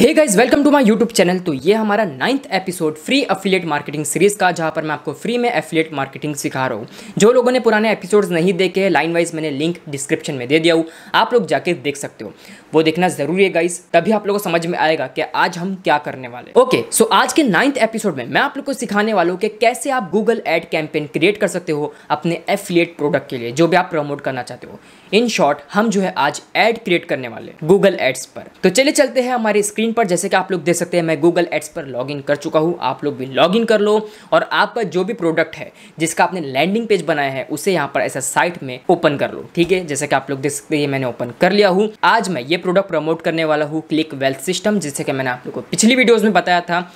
Hey guys welcome to my YouTube channel तो ये हमारा ninth episode free affiliate marketing series का जहाँ पर मैं आपको फ्री में एफिलेट मार्केटिंग सिखा रहा हूँ जो लोगों ने पुराने एपिसोड्स नहीं देखे हैं लाइन वाइज मैंने लिंक डिस्क्रिप्शन में दे दिया हूँ आप लोग जाके देख सकते हो वो देखना जरूरी है गाइज तभी आप लोगों को समझ में आएगा कि आज हम क्या करने वाले ओके okay, सो so आज के नाइन्थ एपिसोड में मैं आप लोग को सिखाने वाला हूँ कि कैसे आप गूगल एड कैंपेन क्रिएट कर सकते हो अपने एफिलेट प्रोडक्ट के लिए जो भी आप प्रमोट करना चाहते हो इन शॉर्ट हम जो है आज एड क्रिएट करने वाले गूगल एड्स पर तो चलिए चलते हैं हमारी स्क्रीन पर जैसे कि आप लोग देख सकते हैं मैं गूगल एड्स पर लॉग कर चुका हूँ आप लोग भी लॉग कर लो और आपका जो भी प्रोडक्ट है जिसका आपने लैंडिंग पेज बनाया है उसे यहाँ पर ऐसा साइट में ओपन कर लो ठीक है जैसे कि आप लोग देख सकते हैं मैंने ओपन कर लिया हूँ आज मैं ये प्रोडक्ट प्रमोट करने वाला हूँ क्लिक वेल्थ सिस्टम जिससे कि मैंने आप लोग को पिछली वीडियोज़ में बताया था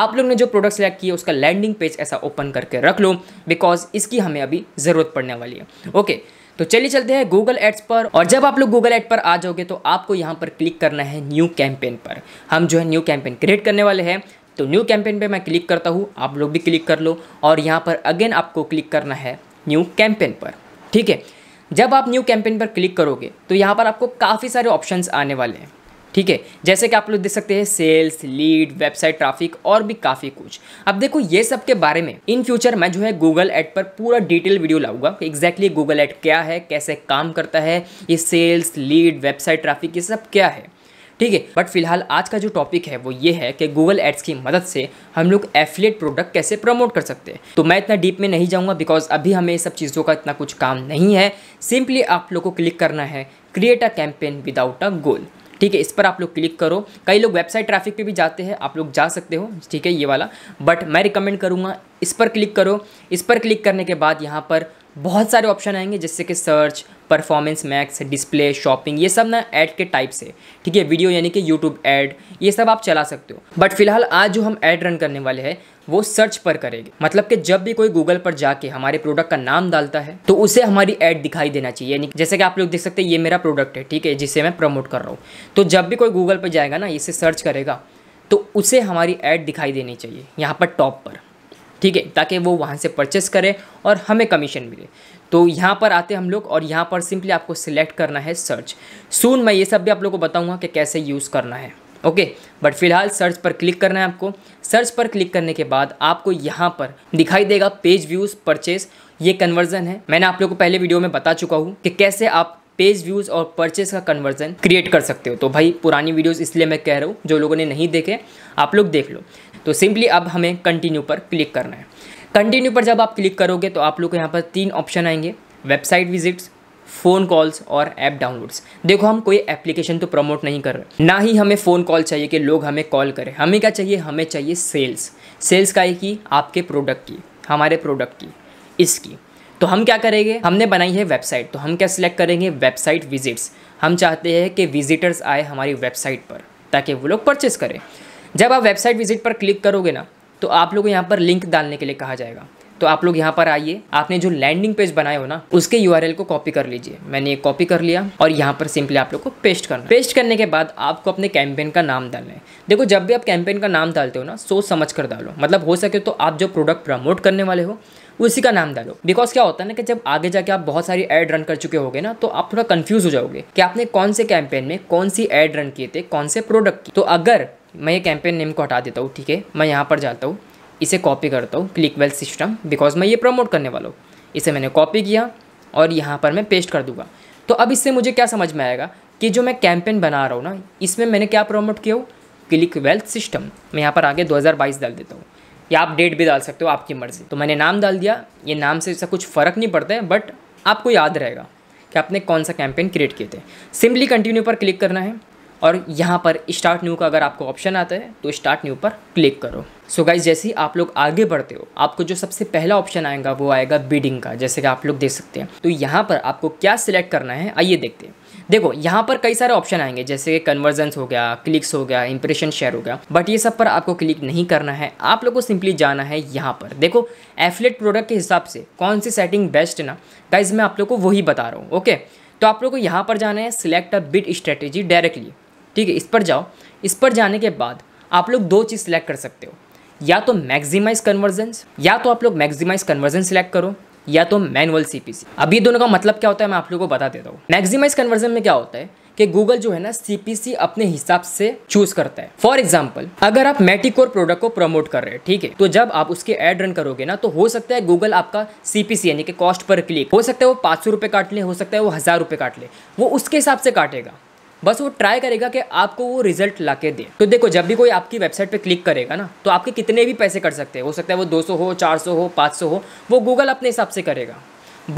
आप लोग ने जो प्रोडक्ट सेलेक्ट किया उसका लैंडिंग पेज ऐसा ओपन करके रख लो बिकॉज इसकी हमें अभी ज़रूरत पड़ने वाली है ओके okay, तो चलिए चलते हैं गूगल एड्स पर और जब आप लोग गूगल एड पर आ जाओगे तो आपको यहाँ पर क्लिक करना है न्यू कैंपेन पर हम जो है न्यू कैंपेन क्रिएट करने वाले हैं तो न्यू कैंपेन पे मैं क्लिक करता हूँ आप लोग भी क्लिक कर लो और यहाँ पर अगेन आपको क्लिक करना है न्यू कैंपेन पर ठीक है जब आप न्यू कैंपेन पर क्लिक करोगे तो यहाँ पर आपको काफ़ी सारे ऑप्शंस आने वाले हैं ठीक है जैसे कि आप लोग देख सकते हैं सेल्स लीड वेबसाइट ट्रैफिक और भी काफ़ी कुछ अब देखो ये सब के बारे में इन फ्यूचर मैं जो है गूगल एड पर पूरा डिटेल वीडियो लाऊंगा एग्जैक्टली गूगल एड क्या है कैसे काम करता है ये सेल्स लीड वेबसाइट ट्रैफिक ये सब क्या है ठीक है बट फिलहाल आज का जो टॉपिक है वो ये है कि गूगल एड्स की मदद से हम लोग एफिलेट प्रोडक्ट कैसे प्रमोट कर सकते हैं तो मैं इतना डीप में नहीं जाऊंगा बिकॉज अभी हमें सब चीज़ों का इतना कुछ काम नहीं है सिंपली आप लोग को क्लिक करना है create a campaign without a goal ठीक है इस पर आप लोग क्लिक करो कई लोग वेबसाइट ट्रैफिक पे भी जाते हैं आप लोग जा सकते हो ठीक है ये वाला बट मैं रिकमेंड करूँगा इस पर क्लिक करो इस पर क्लिक करने के बाद यहाँ पर बहुत सारे ऑप्शन आएंगे जैसे कि search performance max display shopping ये सब ना ऐड के टाइप से ठीक है वीडियो यानी कि यूट्यूब ऐड ये सब आप चला सकते हो बट फिलहाल आज जो हम ऐड रन करने वाले हैं वो सर्च पर करेंगे मतलब कि जब भी कोई गूगल पर जाके हमारे प्रोडक्ट का नाम डालता है तो उसे हमारी ऐड दिखाई देना चाहिए यानी जैसे कि आप लोग देख सकते हैं ये मेरा प्रोडक्ट है ठीक है जिसे मैं प्रमोट कर रहा हूँ तो जब भी कोई गूगल पर जाएगा ना इसे सर्च करेगा तो उसे हमारी ऐड दिखाई देनी चाहिए यहाँ पर टॉप पर ठीक है ताकि वो वहाँ से परचेस करें और हमें कमीशन मिले तो यहाँ पर आते हम लोग और यहाँ पर सिंपली आपको सिलेक्ट करना है सर्च सून मैं ये सब भी आप लोग को बताऊँगा कि कैसे यूज़ करना है ओके बट फिलहाल सर्च पर क्लिक करना है आपको सर्च पर क्लिक करने के बाद आपको यहाँ पर दिखाई देगा पेज व्यूज़ परचेज ये कन्वर्जन है मैंने आप लोग को पहले वीडियो में बता चुका हूँ कि कैसे आप पेज व्यूज़ और परचेस का कन्वर्जन क्रिएट कर सकते हो तो भाई पुरानी वीडियोस इसलिए मैं कह रहा हूँ जो लोगों ने नहीं देखे आप लोग देख लो तो सिंपली अब हमें कंटिन्यू पर क्लिक करना है कंटिन्यू पर जब आप क्लिक करोगे तो आप लोग को यहाँ पर तीन ऑप्शन आएंगे वेबसाइट विजिट्स फ़ोन कॉल्स और ऐप डाउनलोड्स देखो हम कोई एप्लीकेशन तो प्रमोट नहीं कर रहे ना ही हमें फ़ोन कॉल चाहिए कि लोग हमें कॉल करें हमें क्या चाहिए हमें चाहिए सेल्स सेल्स का की आपके प्रोडक्ट की हमारे प्रोडक्ट की इसकी तो हम क्या करेंगे हमने बनाई है वेबसाइट तो हम क्या सिलेक्ट करेंगे वेबसाइट विजिट्स हम चाहते हैं कि विजिटर्स आए हमारी वेबसाइट पर ताकि वो लोग परचेस करें जब आप वेबसाइट विजिट पर क्लिक करोगे ना तो आप लोग यहाँ पर लिंक डालने के लिए कहा जाएगा तो आप लोग यहाँ पर आइए आपने जो लैंडिंग पेज बनाए हो ना उसके यू को कॉपी कर लीजिए मैंने ये कॉपी कर लिया और यहाँ पर सिंपली आप लोग को पेस्ट करना पेस्ट करने के बाद आपको अपने कैंपेन का नाम डालना है देखो जब भी आप कैंपेन का नाम डालते हो ना सोच समझ कर डालो मतलब हो सके तो आप जो प्रोडक्ट प्रमोट करने वाले हो उसी का नाम डालो बिकॉज क्या होता है ना कि जब आगे जाके आप बहुत सारी एड रन कर चुके होगे ना तो आप थोड़ा कंफ्यूज हो जाओगे कि आपने कौन से कैंपेन में कौन सी एड रन किए थे कौन से प्रोडक्ट की तो अगर मैं ये कैंपेन नेम को हटा देता हूँ ठीक है मैं यहाँ पर जाता हूँ इसे कॉपी करता हूँ क्लिक वेल सिस्टम बिकॉज मैं ये प्रमोट करने वाला हूँ इसे मैंने कॉपी किया और यहाँ पर मैं पेस्ट कर दूँगा तो अब इससे मुझे क्या समझ में आएगा कि जो मैं कैंपेन बना रहा हूँ ना इसमें मैंने क्या प्रमोट किया हो क्लिक वेल्थ सिस्टम मैं यहाँ पर आगे 2022 डाल देता हूँ या आप डेट भी डाल सकते हो आपकी मर्ज़ी तो मैंने नाम डाल दिया ये नाम से इसका कुछ फ़र्क नहीं पड़ता है बट आपको याद रहेगा कि आपने कौन सा कैंपेन क्रिएट किए थे सिंपली कंटिन्यू पर क्लिक करना है और यहाँ पर स्टार्ट न्यू का अगर आपको ऑप्शन आता है तो स्टार्ट न्यू पर क्लिक करो सो so गाइज जैसे ही आप लोग आगे बढ़ते हो आपको जो सबसे पहला ऑप्शन आएगा वो आएगा बिडिंग का जैसे कि आप लोग देख सकते हैं तो यहाँ पर आपको क्या सिलेक्ट करना है आइए देखते हैं देखो यहाँ पर कई सारे ऑप्शन आएंगे जैसे कि कन्वर्जेंस हो गया क्लिक्स हो गया इंप्रेशन शेयर हो गया बट ये सब पर आपको क्लिक नहीं करना है आप लोग को सिंपली जाना है यहाँ पर देखो एफलेट प्रोडक्ट के हिसाब से कौन सी सेटिंग बेस्ट है ना गाइज मैं आप लोग को वही बता रहा हूँ ओके तो आप लोग को यहाँ पर जाना है select a bid strategy directly ठीक है इस पर जाओ इस पर जाने के बाद आप लोग दो चीज़ सिलेक्ट कर सकते हो या तो मैक्सिमाइज कन्वर्जेंस या तो आप लोग मैक्सिमाइज कन्वर्जन सिलेक्ट करो या तो मैनुअल सीपीसी अब ये दोनों का मतलब क्या होता है मैं आप लोगों को बता देता हूँ मैक्सिमाइज कन्वर्जन में क्या होता है कि गूगल जो है ना सीपीसी अपने हिसाब से चूज करता है फॉर एग्जाम्पल अगर आप मेटिकोर प्रोडक्ट को प्रमोट कर रहे हैं ठीक है तो जब आप उसके एड रन करोगे ना तो हो सकता है गूगल आपका सीपीसी यानी कि कॉस्ट पर क्लिक हो सकता है वो पाँच सौ रुपये काट ले हो सकता है वो हज़ार रुपये काट ले वो उसके हिसाब से काटेगा बस वो ट्राई करेगा कि आपको वो रिजल्ट ला के दे तो देखो जब भी कोई आपकी वेबसाइट पे क्लिक करेगा ना तो आपके कितने भी पैसे कर सकते हैं हो सकता है वो 200 हो 400 हो 500 हो वो गूगल अपने हिसाब से करेगा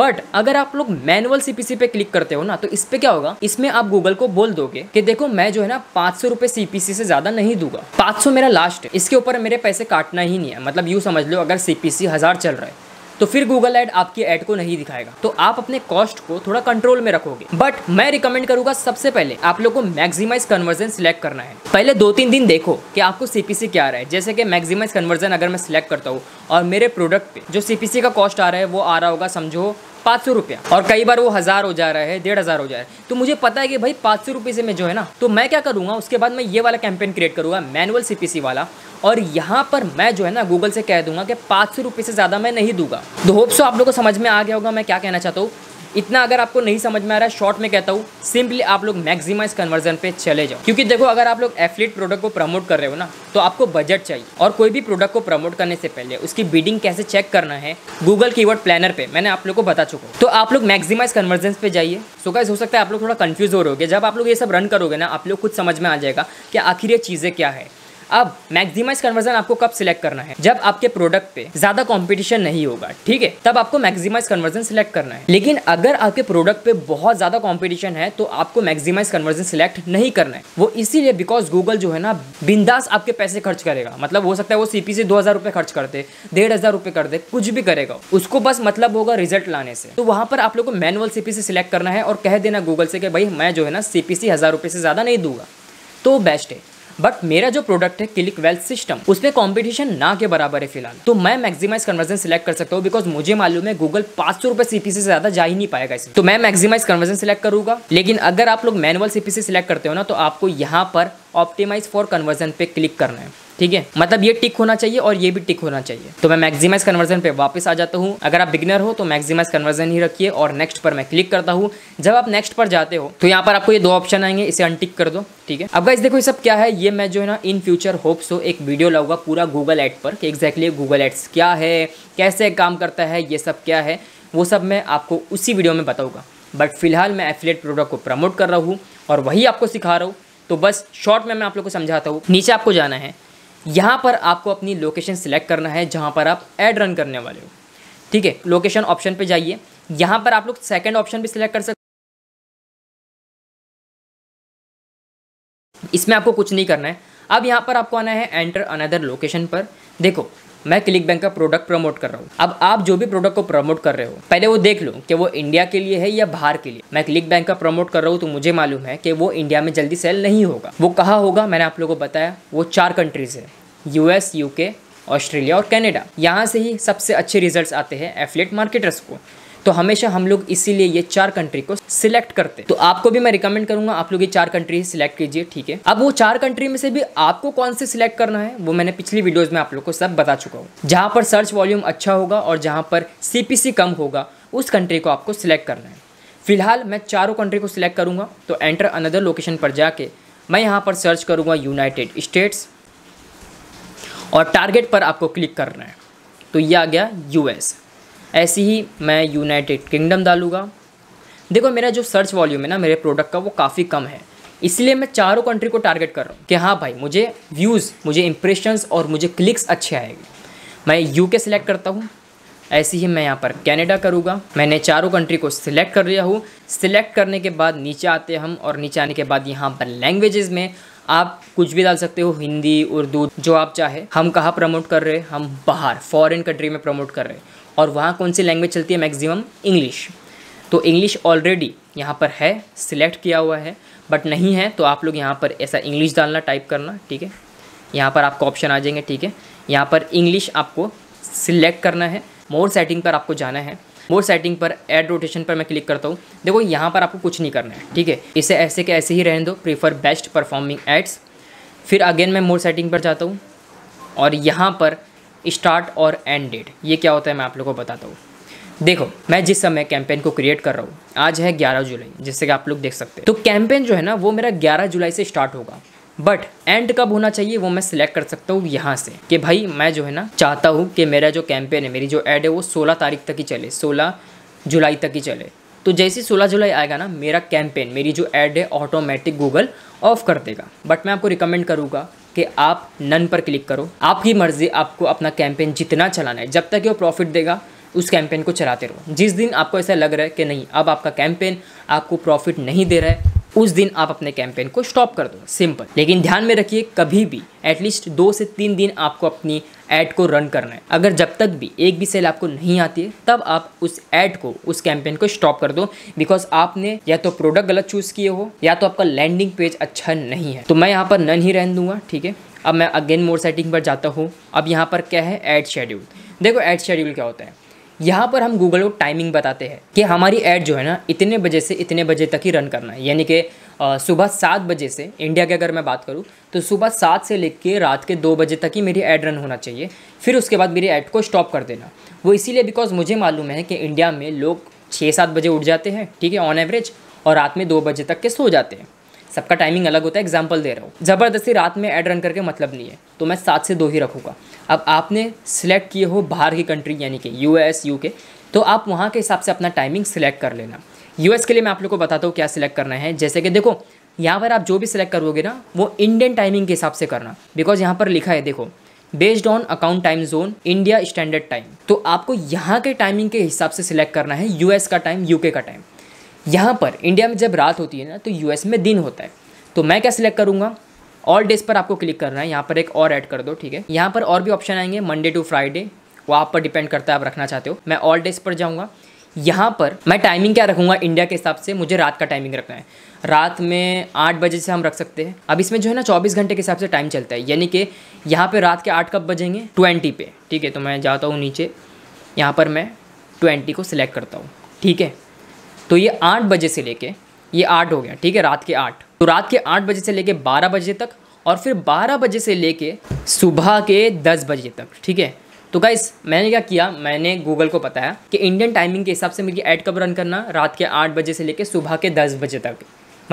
बट अगर आप लोग मैनुअल सीपीसी पे क्लिक करते हो ना तो इस पे क्या होगा इसमें आप गूगल को बोल दोगे कि देखो मैं जो है ना पाँच सौ रुपये सीपीसी से ज्यादा नहीं दूंगा पाँच सौ मेरा लास्ट है इसके ऊपर मेरे पैसे काटना ही नहीं है मतलब यूँ समझ लो अगर सीपीसी हज़ार चल रहा है तो फिर गूगल ऐड आपकी ऐड को नहीं दिखाएगा तो आप अपने कॉस्ट को थोड़ा कंट्रोल में रखोगे बट मैं रिकमेंड करूंगा सबसे पहले आप लोग को मैक्सिमाइज कन्वर्जन सिलेक्ट करना है पहले दो तीन दिन देखो कि आपको सीपीसी क्या आ रहा है जैसे कि मैक्सिमाइज कन्वर्जन अगर मैं सिलेक्ट करता हूँ और मेरे प्रोडक्ट पे जो सीपीसी का कॉस्ट आ रहा है वो आ रहा होगा समझो पाँच सौ रुपया और कई बार वो हज़ार हो जा रहा है डेढ़ हज़ार हो जा रहा है तो मुझे पता है कि भाई पाँच सौ रुपये से मैं जो है ना तो मैं क्या करूँगा उसके बाद मैं ये वाला कैंपेन क्रिएट करूँगा मैनुअल सी वाला और यहाँ पर मैं जो है ना गूगल से कह दूंगा कि पाँच सौ रुपये से ज़्यादा मैं नहीं दूंगा तो होप सो आप लोग को समझ में आ गया होगा मैं क्या कहना चाहता हूँ इतना अगर आपको नहीं समझ में आ रहा है शॉर्ट में कहता हूँ सिंपली आप लोग मैक्सिमाइज कन्वर्जन पे चले जाओ क्योंकि देखो अगर आप लोग एफलेट प्रोडक्ट को प्रमोट कर रहे हो ना तो आपको बजट चाहिए और कोई भी प्रोडक्ट को प्रमोट करने से पहले उसकी बीडिंग कैसे चेक करना है गूगल वर्ड प्लानर पे मैंने आप लोग को बता चुका हूँ तो आप लोग मैक्सिमाइज कन्वर्जेंस पे जाइए सो कैसे हो सकता है आप लोग थोड़ा कंफ्यूज हो रहोगे जब आप लोग ये सब रन करोगे ना आप लोग कुछ समझ में आ जाएगा कि आखिर ये चीज़ें क्या है अब मैक्सिमाइज कन्वर्जन आपको कब सिलेक्ट करना है जब आपके प्रोडक्ट पे ज्यादा कॉम्पिटिशन नहीं होगा ठीक है तब आपको मैक्सिमाइज कन्वर्जन सिलेक्ट करना है लेकिन अगर आपके प्रोडक्ट पे बहुत ज्यादा कॉम्पिटिशन है तो आपको मैक्सिमाइज कन्वर्जन सिलेक्ट नहीं करना है वो इसीलिए बिकॉज गूगल जो है ना बिंदास आपके पैसे खर्च करेगा मतलब हो सकता है वो सीपी से दो हजार रुपये खर्च डेढ़ हजार रुपये कर दे कुछ भी करेगा उसको बस मतलब होगा रिजल्ट लाने से तो वहां पर आप लोग को मैनुअल सीपी से सिलेक्ट करना है और कह देना गूगल से कि भाई मैं जो है ना सीपीसी हज़ार रुपये से ज़्यादा नहीं दूंगा तो बेस्ट है बट मेरा जो प्रोडक्ट है क्लिक वेल्थ सिस्टम उसमें कॉम्पिटिशन ना के बराबर है फिलहाल तो मैं मैक्सिमाइज कन्वर्जन सिलेक्ट कर सकता हूँ बिकॉज मुझे मालूम है गूगल पांच सौ रुपए सीपी से ज्यादा जा ही नहीं पाएगा इसे तो मैं मैक्सिमाइज कन्वर्जन सिलेक्ट करूंगा लेकिन अगर आप लोग मैनुअल सीपीसी सिलेक्ट करते हो ना तो आपको यहाँ पर ऑप्टिमाइज फॉर कन्वर्जन पे क्लिक करना है ठीक है मतलब ये टिक होना चाहिए और ये भी टिक होना चाहिए तो मैं मैक्सिमाइज कन्वर्जन पे वापस आ जाता हूँ अगर आप बिगनर हो तो मैक्सिमाइज कन्वर्जन ही रखिए और नेक्स्ट पर मैं क्लिक करता हूँ जब आप नेक्स्ट पर जाते हो तो यहाँ पर आपको ये दो ऑप्शन आएंगे इसे अनटिक कर दो ठीक है अब गाइस देखो ये सब क्या है ये मैं जो है ना इन फ्यूचर होप सो एक वीडियो लाऊंगा पूरा गूगल एड पर कि एग्जैक्टली गूगल एड्स क्या है कैसे काम करता है ये सब क्या है वो सब मैं आपको उसी वीडियो में बताऊँगा बट फिलहाल मैं एफिलेट प्रोडक्ट को प्रमोट कर रहा हूँ और वही आपको सिखा रहा हूँ तो बस शॉर्ट में मैं आप लोग को समझाता हूँ नीचे आपको जाना है यहाँ पर आपको अपनी लोकेशन सिलेक्ट करना है जहाँ पर आप एड रन करने वाले हो ठीक है लोकेशन ऑप्शन पे जाइए यहाँ पर आप लोग सेकंड ऑप्शन भी सिलेक्ट कर सकते इसमें आपको कुछ नहीं करना है अब यहाँ पर आपको आना है एंटर अनदर लोकेशन पर देखो मैं क्लिक बैंक का प्रोडक्ट प्रमोट कर रहा हूँ अब आप जो भी प्रोडक्ट को प्रमोट कर रहे हो पहले वो देख लो कि वो इंडिया के लिए है या बाहर के लिए मैं क्लिक बैंक का प्रमोट कर रहा हूँ तो मुझे मालूम है कि वो इंडिया में जल्दी सेल नहीं होगा वो कहाँ होगा मैंने आप लोगों को बताया वो चार कंट्रीज़ है यूएस यूके ऑस्ट्रेलिया और कैनेडा यहाँ से ही सबसे अच्छे रिजल्ट आते हैं एफलेट मार्केटर्स को तो हमेशा हम लोग इसीलिए ये चार कंट्री को सिलेक्ट करते हैं तो आपको भी मैं रिकमेंड करूंगा आप लोग ये चार कंट्री सिलेक्ट कीजिए ठीक है अब वो चार कंट्री में से भी आपको कौन से सिलेक्ट करना है वो मैंने पिछली वीडियोज में आप लोग को सब बता चुका हूँ जहाँ पर सर्च वॉल्यूम अच्छा होगा और जहाँ पर सी कम होगा उस कंट्री को आपको सिलेक्ट करना है फिलहाल मैं चारों कंट्री को सिलेक्ट करूँगा तो एंटर अनदर लोकेशन पर जाके मैं यहाँ पर सर्च करूँगा यूनाइटेड स्टेट्स और टारगेट पर आपको क्लिक करना है तो ये आ गया यूएस ऐसी ही मैं यूनाइटेड किंगडम डालूँगा देखो मेरा जो सर्च वॉल्यूम है ना मेरे प्रोडक्ट का वो काफ़ी कम है इसलिए मैं चारों कंट्री को टारगेट कर रहा हूँ कि हाँ भाई मुझे व्यूज़ मुझे इंप्रेशंस और मुझे क्लिक्स अच्छे आएंगे मैं यू के सिलेक्ट करता हूँ ऐसे ही मैं यहाँ पर कैनेडा करूँगा मैंने चारों कंट्री को सिलेक्ट कर लिया हूँ सिलेक्ट करने के बाद नीचे आते हम और नीचे आने के बाद यहाँ पर लैंग्वेजेस में आप कुछ भी डाल सकते हो हिंदी उर्दू जो आप चाहे हम कहाँ प्रमोट कर रहे हैं हम बाहर फॉरेन कंट्री में प्रमोट कर रहे हैं और वहाँ कौन सी लैंग्वेज चलती है मैक्सिमम इंग्लिश तो इंग्लिश ऑलरेडी यहाँ पर है सिलेक्ट किया हुआ है बट नहीं है तो आप लोग यहाँ पर ऐसा इंग्लिश डालना टाइप करना ठीक है यहाँ पर आपको ऑप्शन आ जाएंगे ठीक है यहाँ पर इंग्लिश आपको सिलेक्ट करना है मोर सेटिंग पर आपको जाना है मोर सेटिंग पर एड रोटेशन पर मैं क्लिक करता हूँ देखो यहाँ पर आपको कुछ नहीं करना है ठीक है इसे ऐसे के ऐसे ही रहने दो प्रीफर बेस्ट परफॉर्मिंग एड्स फिर अगेन मैं मोर सेटिंग पर जाता हूँ और यहाँ पर स्टार्ट और एंड डेट ये क्या होता है मैं आप लोगों को बताता हूँ देखो मैं जिस समय कैंपेन को क्रिएट कर रहा हूँ आज है 11 जुलाई जिससे कि आप लोग देख सकते हैं तो कैंपेन जो है ना वो मेरा 11 जुलाई से स्टार्ट होगा बट एंड कब होना चाहिए वो मैं सिलेक्ट कर सकता हूँ यहाँ से कि भाई मैं जो है ना चाहता हूँ कि मेरा जो कैंपेन है मेरी जो एड है वो सोलह तारीख तक ही चले सोलह जुलाई तक ही चले तो जैसे ही सोलह जुलाई आएगा ना मेरा कैंपेन मेरी जो एड है ऑटोमेटिक गूगल ऑफ कर देगा बट मैं आपको रिकमेंड करूँगा कि आप नन पर क्लिक करो आपकी मर्ज़ी आपको अपना कैंपेन जितना चलाना है जब तक वो प्रॉफिट देगा उस कैंपेन को चलाते रहो जिस दिन आपको ऐसा लग रहा है कि नहीं अब आपका कैंपेन आपको प्रॉफिट नहीं दे रहा है उस दिन आप अपने कैंपेन को स्टॉप कर दो सिंपल लेकिन ध्यान में रखिए कभी भी एटलीस्ट दो से तीन दिन आपको अपनी ऐड को रन करना है अगर जब तक भी एक भी सेल आपको नहीं आती है तब आप उस ऐड को उस कैंपेन को स्टॉप कर दो बिकॉज आपने या तो प्रोडक्ट गलत चूज़ किए हो या तो आपका लैंडिंग पेज अच्छा नहीं है तो मैं यहाँ पर नन ही रहन दूंगा ठीक है अब मैं अगेन मोर सेटिंग पर जाता हूँ अब यहाँ पर क्या है एड शेड्यूल देखो एड शेड्यूल क्या होता है यहाँ पर हम गूगल को टाइमिंग बताते हैं कि हमारी ऐड जो है ना इतने बजे से इतने बजे तक ही रन करना है यानी कि सुबह सात बजे से इंडिया के अगर मैं बात करूँ तो सुबह सात से लेकर रात के दो बजे तक ही मेरी ऐड रन होना चाहिए फिर उसके बाद मेरी ऐड को स्टॉप कर देना वो इसीलिए बिकॉज मुझे मालूम है कि इंडिया में लोग छः सात बजे उठ जाते हैं ठीक है ऑन एवरेज और रात में दो बजे तक के सो जाते हैं सबका टाइमिंग अलग होता है एग्जाम्पल दे रहा हूँ ज़बरदस्ती रात में ऐड रन करके मतलब नहीं है तो मैं सात से दो ही रखूँगा अब आपने सिलेक्ट किए हो बाहर की कंट्री यानी कि यू एस यू के तो आप वहाँ के हिसाब से अपना टाइमिंग सिलेक्ट कर लेना यूएस के लिए मैं आप लोग को बताता हूँ क्या सिलेक्ट करना है जैसे कि देखो यहाँ पर आप जो भी सिलेक्ट करोगे ना वो इंडियन टाइमिंग के हिसाब से करना बिकॉज यहाँ पर लिखा है देखो based on account time zone India standard time तो आपको यहाँ के टाइमिंग के हिसाब से सिलेक्ट करना है यूएस का टाइम यूके का टाइम यहाँ पर इंडिया में जब रात होती है ना तो यूएस में दिन होता है तो मैं क्या सिलेक्ट करूँगा ऑल डेज पर आपको क्लिक करना है यहाँ पर एक और ऐड कर दो ठीक है यहाँ पर और भी ऑप्शन आएंगे मंडे टू फ्राइडे वो आप पर डिपेंड करता है आप रखना चाहते हो मैं ऑल डेज पर जाऊँगा यहाँ पर मैं टाइमिंग क्या रखूँगा इंडिया के हिसाब से मुझे रात का टाइमिंग रखना है रात में आठ बजे से हम रख सकते हैं अब इसमें जो है ना चौबीस घंटे के हिसाब से टाइम चलता है यानी कि यहाँ पर रात के आठ कब बजेंगे ट्वेंटी पे ठीक है तो मैं जाता हूँ नीचे यहाँ पर मैं ट्वेंटी को सिलेक्ट करता हूँ ठीक है तो ये आठ बजे से लेके ये आठ हो गया ठीक है रात के आठ तो रात के आठ बजे से लेके बारह बजे तक और फिर बारह बजे से लेके सुबह के दस बजे तक ठीक है तो क्या मैंने क्या किया मैंने गूगल को बताया कि इंडियन टाइमिंग के हिसाब से मुझे ऐड कब रन करना रात के आठ बजे से लेकर सुबह के दस बजे तक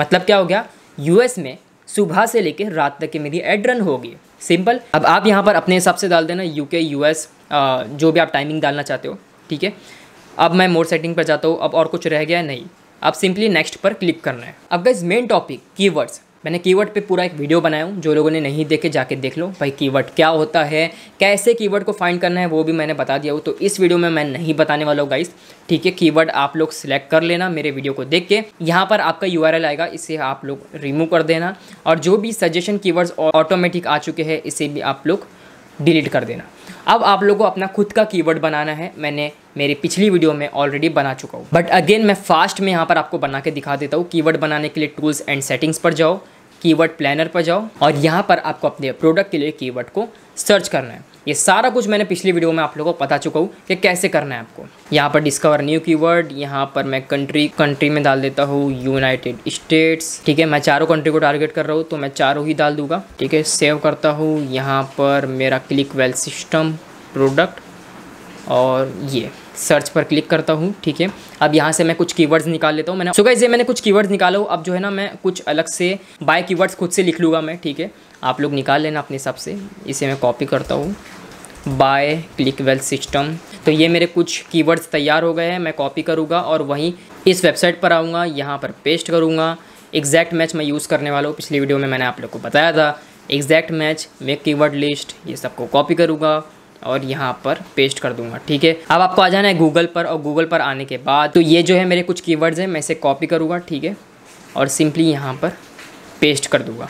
मतलब क्या हो गया यूएस में सुबह से लेके रात तक की मेरी एड रन होगी सिंपल अब आप यहाँ पर अपने हिसाब से डाल देना यूके यूएस जो भी आप टाइमिंग डालना चाहते हो ठीक है अब मैं मोर सेटिंग पर जाता हूँ अब और कुछ रह गया नहीं आप सिंपली नेक्स्ट पर क्लिक करना है अब गाइज मेन टॉपिक कीवर्ड्स मैंने कीवर्ड पे पूरा एक वीडियो बनाया हूँ जो लोगों ने नहीं देखे जाके देख लो भाई कीवर्ड क्या होता है कैसे कीवर्ड को फाइंड करना है वो भी मैंने बता दिया हूँ तो इस वीडियो में मैं नहीं बताने वाला हूँ गाइस ठीक है कीवर्ड आप लोग सिलेक्ट कर लेना मेरे वीडियो को देख के यहाँ पर आपका यू आएगा इसे आप लोग रिमूव कर देना और जो भी सजेशन कीवर्ड्स ऑटोमेटिक आ चुके हैं इसे भी आप लोग डिलीट कर देना अब आप लोगों को अपना खुद का कीवर्ड बनाना है मैंने मेरी पिछली वीडियो में ऑलरेडी बना चुका हूँ बट अगेन मैं फास्ट में यहाँ पर आपको बना के दिखा देता हूँ कीवर्ड बनाने के लिए टूल्स एंड सेटिंग्स पर जाओ कीवर्ड प्लानर पर जाओ और यहाँ पर आपको अपने प्रोडक्ट के लिए कीवर्ड को सर्च करना है ये सारा कुछ मैंने पिछली वीडियो में आप लोगों को पता चुका हूँ कि कैसे करना है आपको यहाँ पर डिस्कवर न्यू कीवर्ड यहाँ पर मैं कंट्री कंट्री में डाल देता हूँ यूनाइटेड स्टेट्स ठीक है मैं चारों कंट्री को टारगेट कर रहा हूँ तो मैं चारों ही डाल दूंगा ठीक है सेव करता हूँ यहाँ पर मेरा क्लिक वेल सिस्टम प्रोडक्ट और ये सर्च पर क्लिक करता हूँ ठीक है अब यहाँ से मैं कुछ कीवर्ड्स निकाल लेता हूँ मैंने सुबह so ये मैंने कुछ कीवर्ड्स निकाला हूँ अब जो है ना मैं कुछ अलग से बाय कीवर्ड्स खुद से लिख लूँगा मैं ठीक है आप लोग निकाल लेना अपने हिसाब से इसे मैं कॉपी करता हूँ बाय क्लिक वेल्थ सिस्टम तो ये मेरे कुछ कीवर्ड्स तैयार हो गए हैं मैं कॉपी करूँगा और वहीं इस वेबसाइट पर आऊँगा यहाँ पर पेस्ट करूँगा एग्जैक्ट मैच मैं यूज़ करने वाला हूँ पिछली वीडियो में मैंने आप लोग को बताया था exact match make keyword list ये सबको कॉपी करूँगा और यहाँ पर पेस्ट कर दूंगा ठीक है अब आपको आ जाना है गूगल पर और गूगल पर आने के बाद तो ये जो है मेरे कुछ कीवर्ड्स हैं मैं इसे कॉपी करूँगा ठीक है और सिंपली यहाँ पर पेस्ट कर दूंगा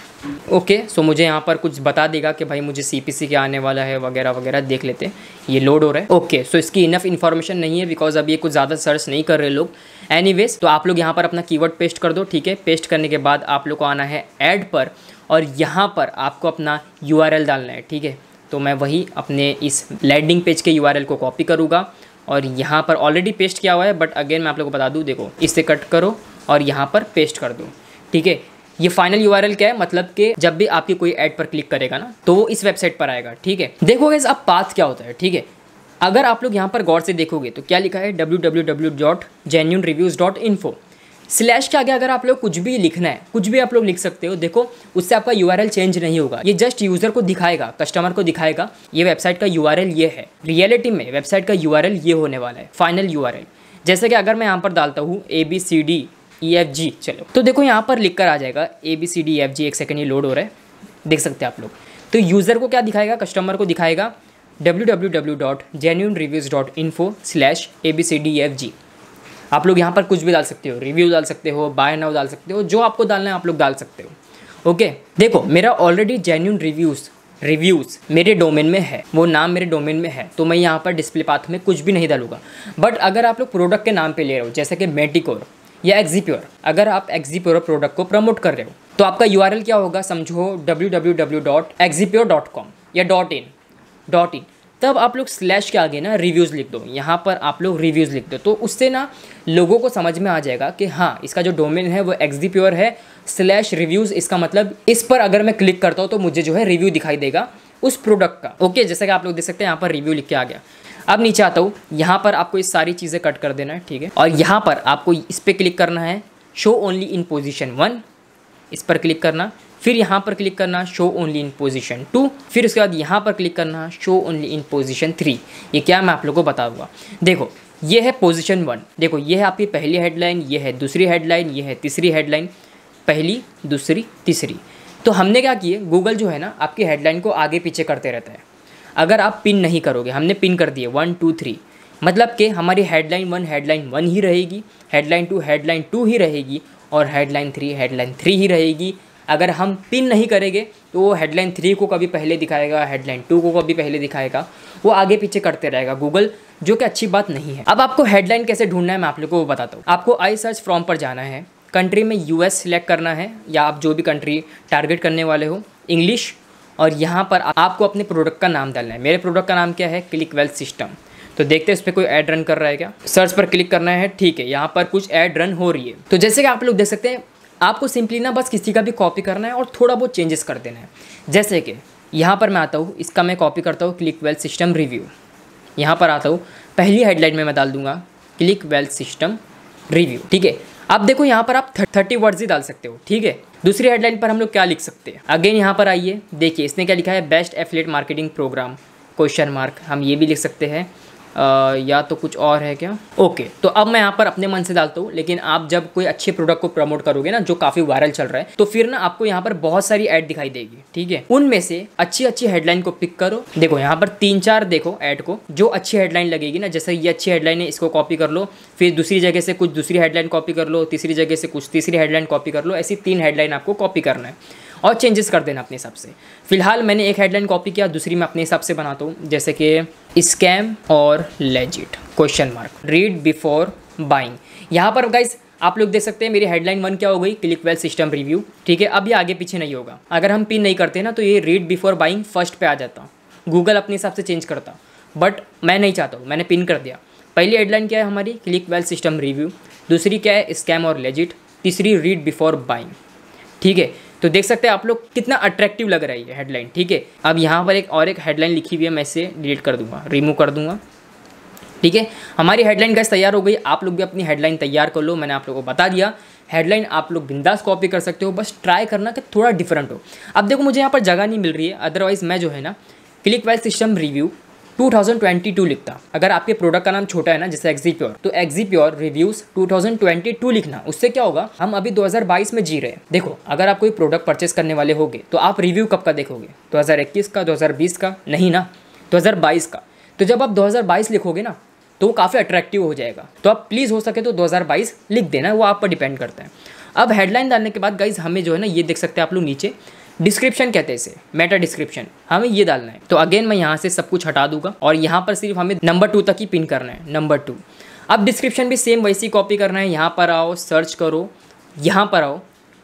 ओके सो मुझे यहाँ पर कुछ बता देगा कि भाई मुझे सी पी सी आने वाला है वगैरह वगैरह देख लेते हैं ये लोड हो रहा है ओके सो इसकी इनफ इन्फॉर्मेशन नहीं है बिकॉज अब ये कुछ ज़्यादा सर्च नहीं कर रहे लोग एनीवेज तो आप लोग यहाँ पर अपना कीवर्ड पेस्ट कर दो ठीक है पेस्ट करने के बाद आप लोग को आना है ऐड पर और यहाँ पर आपको अपना यू डालना है ठीक है तो मैं वही अपने इस लैंडिंग पेज के यू को कॉपी करूँगा और यहाँ पर ऑलरेडी पेस्ट किया हुआ है बट अगेन मैं आप लोग को बता दूँ देखो इससे कट करो और यहाँ पर पेस्ट कर दो ठीक है ये फाइनल यू क्या है मतलब कि जब भी आपकी कोई एड पर क्लिक करेगा ना तो वो इस वेबसाइट पर आएगा ठीक है देखो गैस अब पाथ क्या होता है ठीक है अगर आप लोग यहाँ पर गौर से देखोगे तो क्या लिखा है W W W dot genuine reviews dot info slash के आगे अगर आप लोग कुछ भी लिखना है कुछ भी आप लोग लिख सकते हो देखो उससे आपका यू चेंज नहीं होगा ये जस्ट यूज़र को दिखाएगा कस्टमर को दिखाएगा ये वेबसाइट का यू ये है रियलिटी में वेबसाइट का यू ये होने वाला है फाइनल यू जैसे कि अगर मैं यहाँ पर डालता हूँ A B C D E F G चलो तो देखो यहाँ पर लिख कर आ जाएगा A B C D F G एक सेकेंड ये लोड हो रहा है देख सकते हैं आप लोग तो यूज़र को क्या दिखाएगा कस्टमर को दिखाएगा W W W dot genuine reviews dot info slash A B C D F G आप लोग यहाँ पर कुछ भी डाल सकते हो रिव्यू डाल सकते हो बाय नाउ डाल सकते हो जो आपको डालना है आप लोग डाल सकते हो ओके देखो मेरा ऑलरेडी जेन्यून रिव्यूज़ रिव्यूज़ मेरे डोमेन में है वो नाम मेरे डोमेन में है तो मैं यहाँ पर डिस्प्ले पाथ में कुछ भी नहीं डालूंगा बट अगर आप लोग प्रोडक्ट के नाम पे ले रहे हो जैसे कि मेटिकोर या एक्जीप्योर अगर आप एक्जीप्योर प्रोडक्ट को प्रमोट कर रहे हो तो आपका यू क्या होगा समझो डब्ल्यू या डॉट इन डॉट इन तब आप लोग स्लैश के आगे ना रिव्यूज़ लिख दो यहाँ पर आप लोग रिव्यूज़ लिख दो तो उससे ना लोगों को समझ में आ जाएगा कि हाँ इसका जो डोमेन है वो एक्स प्योर है स्लैश रिव्यूज़ इसका मतलब इस पर अगर मैं क्लिक करता हूँ तो मुझे जो है रिव्यू दिखाई देगा उस प्रोडक्ट का ओके जैसा कि आप लोग देख सकते हैं यहाँ पर रिव्यू लिख के आ गया अब नीचे आता हूँ यहाँ पर आपको ये सारी चीज़ें कट कर देना है ठीक है और यहाँ पर आपको इस पर क्लिक करना है show only in position one इस पर क्लिक करना फिर यहाँ पर क्लिक करना show only in position two फिर उसके बाद यहाँ पर क्लिक करना show only in position three ये क्या मैं आप लोगों को बताऊँगा देखो ये है पोजिशन वन देखो ये है आपकी पहली हेडलाइन ये है दूसरी हेडलाइन ये है तीसरी हेडलाइन पहली दूसरी तीसरी तो हमने क्या किए गूगल जो है ना आपकी हेडलाइन को आगे पीछे करते रहता है अगर आप पिन नहीं करोगे हमने पिन कर दिए वन टू थ्री मतलब कि हमारी हेडलाइन वन हेडलाइन वन ही रहेगी हेडलाइन टू हेडलाइन टू ही रहेगी और हेडलाइन थ्री हेडलाइन थ्री ही रहेगी अगर हम पिन नहीं करेंगे तो वो हेडलाइन थ्री को कभी पहले दिखाएगा हेडलाइन टू को कभी पहले दिखाएगा वो आगे पीछे करते रहेगा गूगल जो कि अच्छी बात नहीं है अब आपको हेडलाइन कैसे ढूंढना है मैं आप लोगों को वो बताता हूँ आपको आई सर्च फ्रॉम पर जाना है कंट्री में यूएस सिलेक्ट करना है या आप जो भी कंट्री टारगेट करने वाले हो इंग्लिश और यहाँ पर आपको अपने प्रोडक्ट का नाम डालना है मेरे प्रोडक्ट का नाम क्या है क्लिक वेल्थ सिस्टम तो देखते हैं इस पर कोई ऐड रन कर रहा है क्या सर्च पर क्लिक करना है ठीक है यहाँ पर कुछ ऐड रन हो रही है तो जैसे कि आप लोग देख सकते हैं आपको सिंपली ना बस किसी का भी कॉपी करना है और थोड़ा बहुत चेंजेस कर देना है जैसे कि यहाँ पर मैं आता हूँ इसका मैं कॉपी करता हूँ क्लिक वेल्थ सिस्टम रिव्यू यहाँ पर आता हूँ पहली हेडलाइन में मैं डाल दूँगा क्लिक वेल्थ सिस्टम रिव्यू ठीक है अब देखो यहाँ पर आप थर्टी वर्ड्स ही डाल सकते हो ठीक है दूसरी हेडलाइन पर हम लोग क्या लिख सकते हैं अगेन यहाँ पर आइए देखिए इसने क्या लिखा है best affiliate marketing program question mark हम ये भी लिख सकते हैं आ, या तो कुछ और है क्या ओके तो अब मैं यहाँ पर अपने मन से डालता हूँ लेकिन आप जब कोई अच्छे प्रोडक्ट को प्रमोट करोगे ना जो काफ़ी वायरल चल रहा है तो फिर ना आपको यहाँ पर बहुत सारी ऐड दिखाई देगी ठीक है उनमें से अच्छी अच्छी हेडलाइन को पिक करो देखो यहाँ पर तीन चार देखो ऐड को जो अच्छी हेडलाइन लगेगी ना जैसे ये अच्छी हेडलाइन है इसको कॉपी कर लो फिर दूसरी जगह से कुछ दूसरी हेडलाइन कॉपी कर लो तीसरी जगह से कुछ तीसरी हेडलाइन कॉपी कर लो ऐसी तीन हेडलाइन आपको कॉपी करना है और चेंजेस कर देना अपने हिसाब से फिलहाल मैंने एक हेडलाइन कॉपी किया दूसरी मैं अपने हिसाब से बनाता हूँ जैसे कि स्कैम और legit question mark read before buying यहाँ पर गाइज आप लोग देख सकते हैं मेरी हेडलाइन वन क्या हो गई क्लिक वेल सिस्टम रिव्यू ठीक है अब ये आगे पीछे नहीं होगा अगर हम पिन नहीं करते ना तो ये रीड बिफोर बाइंग फर्स्ट पे आ जाता गूगल अपने हिसाब से चेंज करता बट मैं नहीं चाहता हूँ मैंने पिन कर दिया पहली हेडलाइन क्या है हमारी क्लिक वेल सिस्टम रिव्यू दूसरी क्या है स्कैम और लेजिट तीसरी रीड बिफोर बाइंग ठीक है तो देख सकते हैं आप लोग कितना अट्रैक्टिव लग रहा है ये हेडलाइन ठीक है अब यहाँ पर एक और एक हेडलाइन लिखी हुई है मैं इसे डिलीट कर दूंगा रिमूव कर दूंगा ठीक है हमारी हेडलाइन कैसे तैयार हो गई आप लोग भी अपनी हेडलाइन तैयार कर लो मैंने आप लोग को बता दिया हेडलाइन आप लोग बिंदास कॉपी कर सकते हो बस ट्राई करना कि थोड़ा डिफरेंट हो अब देखो मुझे यहाँ पर जगह नहीं मिल रही है अदरवाइज़ मैं जो है ना क्लिक वाइज सिस्टम रिव्यू 2022 लिखता अगर आपके प्रोडक्ट का नाम छोटा है ना जैसे प्योर तो प्योर रिव्यूज 2022 लिखना उससे क्या होगा हम अभी 2022 में जी रहे हैं देखो अगर आप कोई प्रोडक्ट परचेस करने वाले होगे तो आप रिव्यू कब का देखोगे 2021 का 2020 का नहीं ना 2022 का तो जब आप 2022 लिखोगे ना तो वो काफ़ी अट्रैक्टिव हो जाएगा तो आप प्लीज़ हो सके तो 2022 लिख देना वो आप पर डिपेंड करता है अब हेडलाइन डालने के बाद गाइज हमें जो है ना ये देख सकते हैं आप लोग नीचे डिस्क्रिप्शन कहते हैं इसे मेटा डिस्क्रिप्शन हमें ये डालना है तो अगेन मैं यहाँ से सब कुछ हटा दूंगा और यहाँ पर सिर्फ हमें नंबर टू तक ही पिन करना है नंबर टू अब डिस्क्रिप्शन भी सेम वैसी कॉपी करना है यहाँ पर आओ सर्च करो यहाँ पर आओ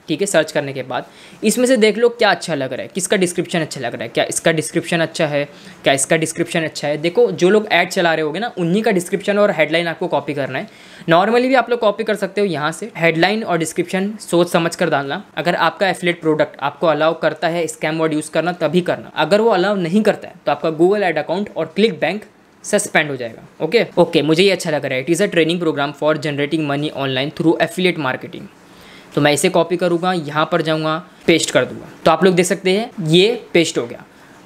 ठीक है सर्च करने के बाद इसमें से देख लो क्या अच्छा लग रहा है किसका डिस्क्रिप्शन अच्छा लग रहा है क्या इसका डिस्क्रिप्शन अच्छा है क्या इसका डिस्क्रिप्शन अच्छा है देखो जो लोग ऐड चला रहे होगे ना उन्हीं का डिस्क्रिप्शन और हेडलाइन आपको कॉपी करना है नॉर्मली भी आप लोग कॉपी कर सकते हो यहाँ से हेडलाइन और डिस्क्रिप्शन सोच समझ कर डालना अगर आपका एफलेट प्रोडक्ट आपको अलाउ करता है स्कैम वर्ड यूज़ करना तभी करना अगर वो अलाउ नहीं करता है तो आपका गूगल एड अकाउंट और क्लिक बैंक सस्पेंड हो जाएगा ओके ओके मुझे ये अच्छा लग रहा है it is a training program for generating money online through affiliate marketing तो मैं इसे कॉपी करूँगा यहाँ पर जाऊँगा पेस्ट कर दूँगा तो आप लोग देख सकते हैं ये पेस्ट हो गया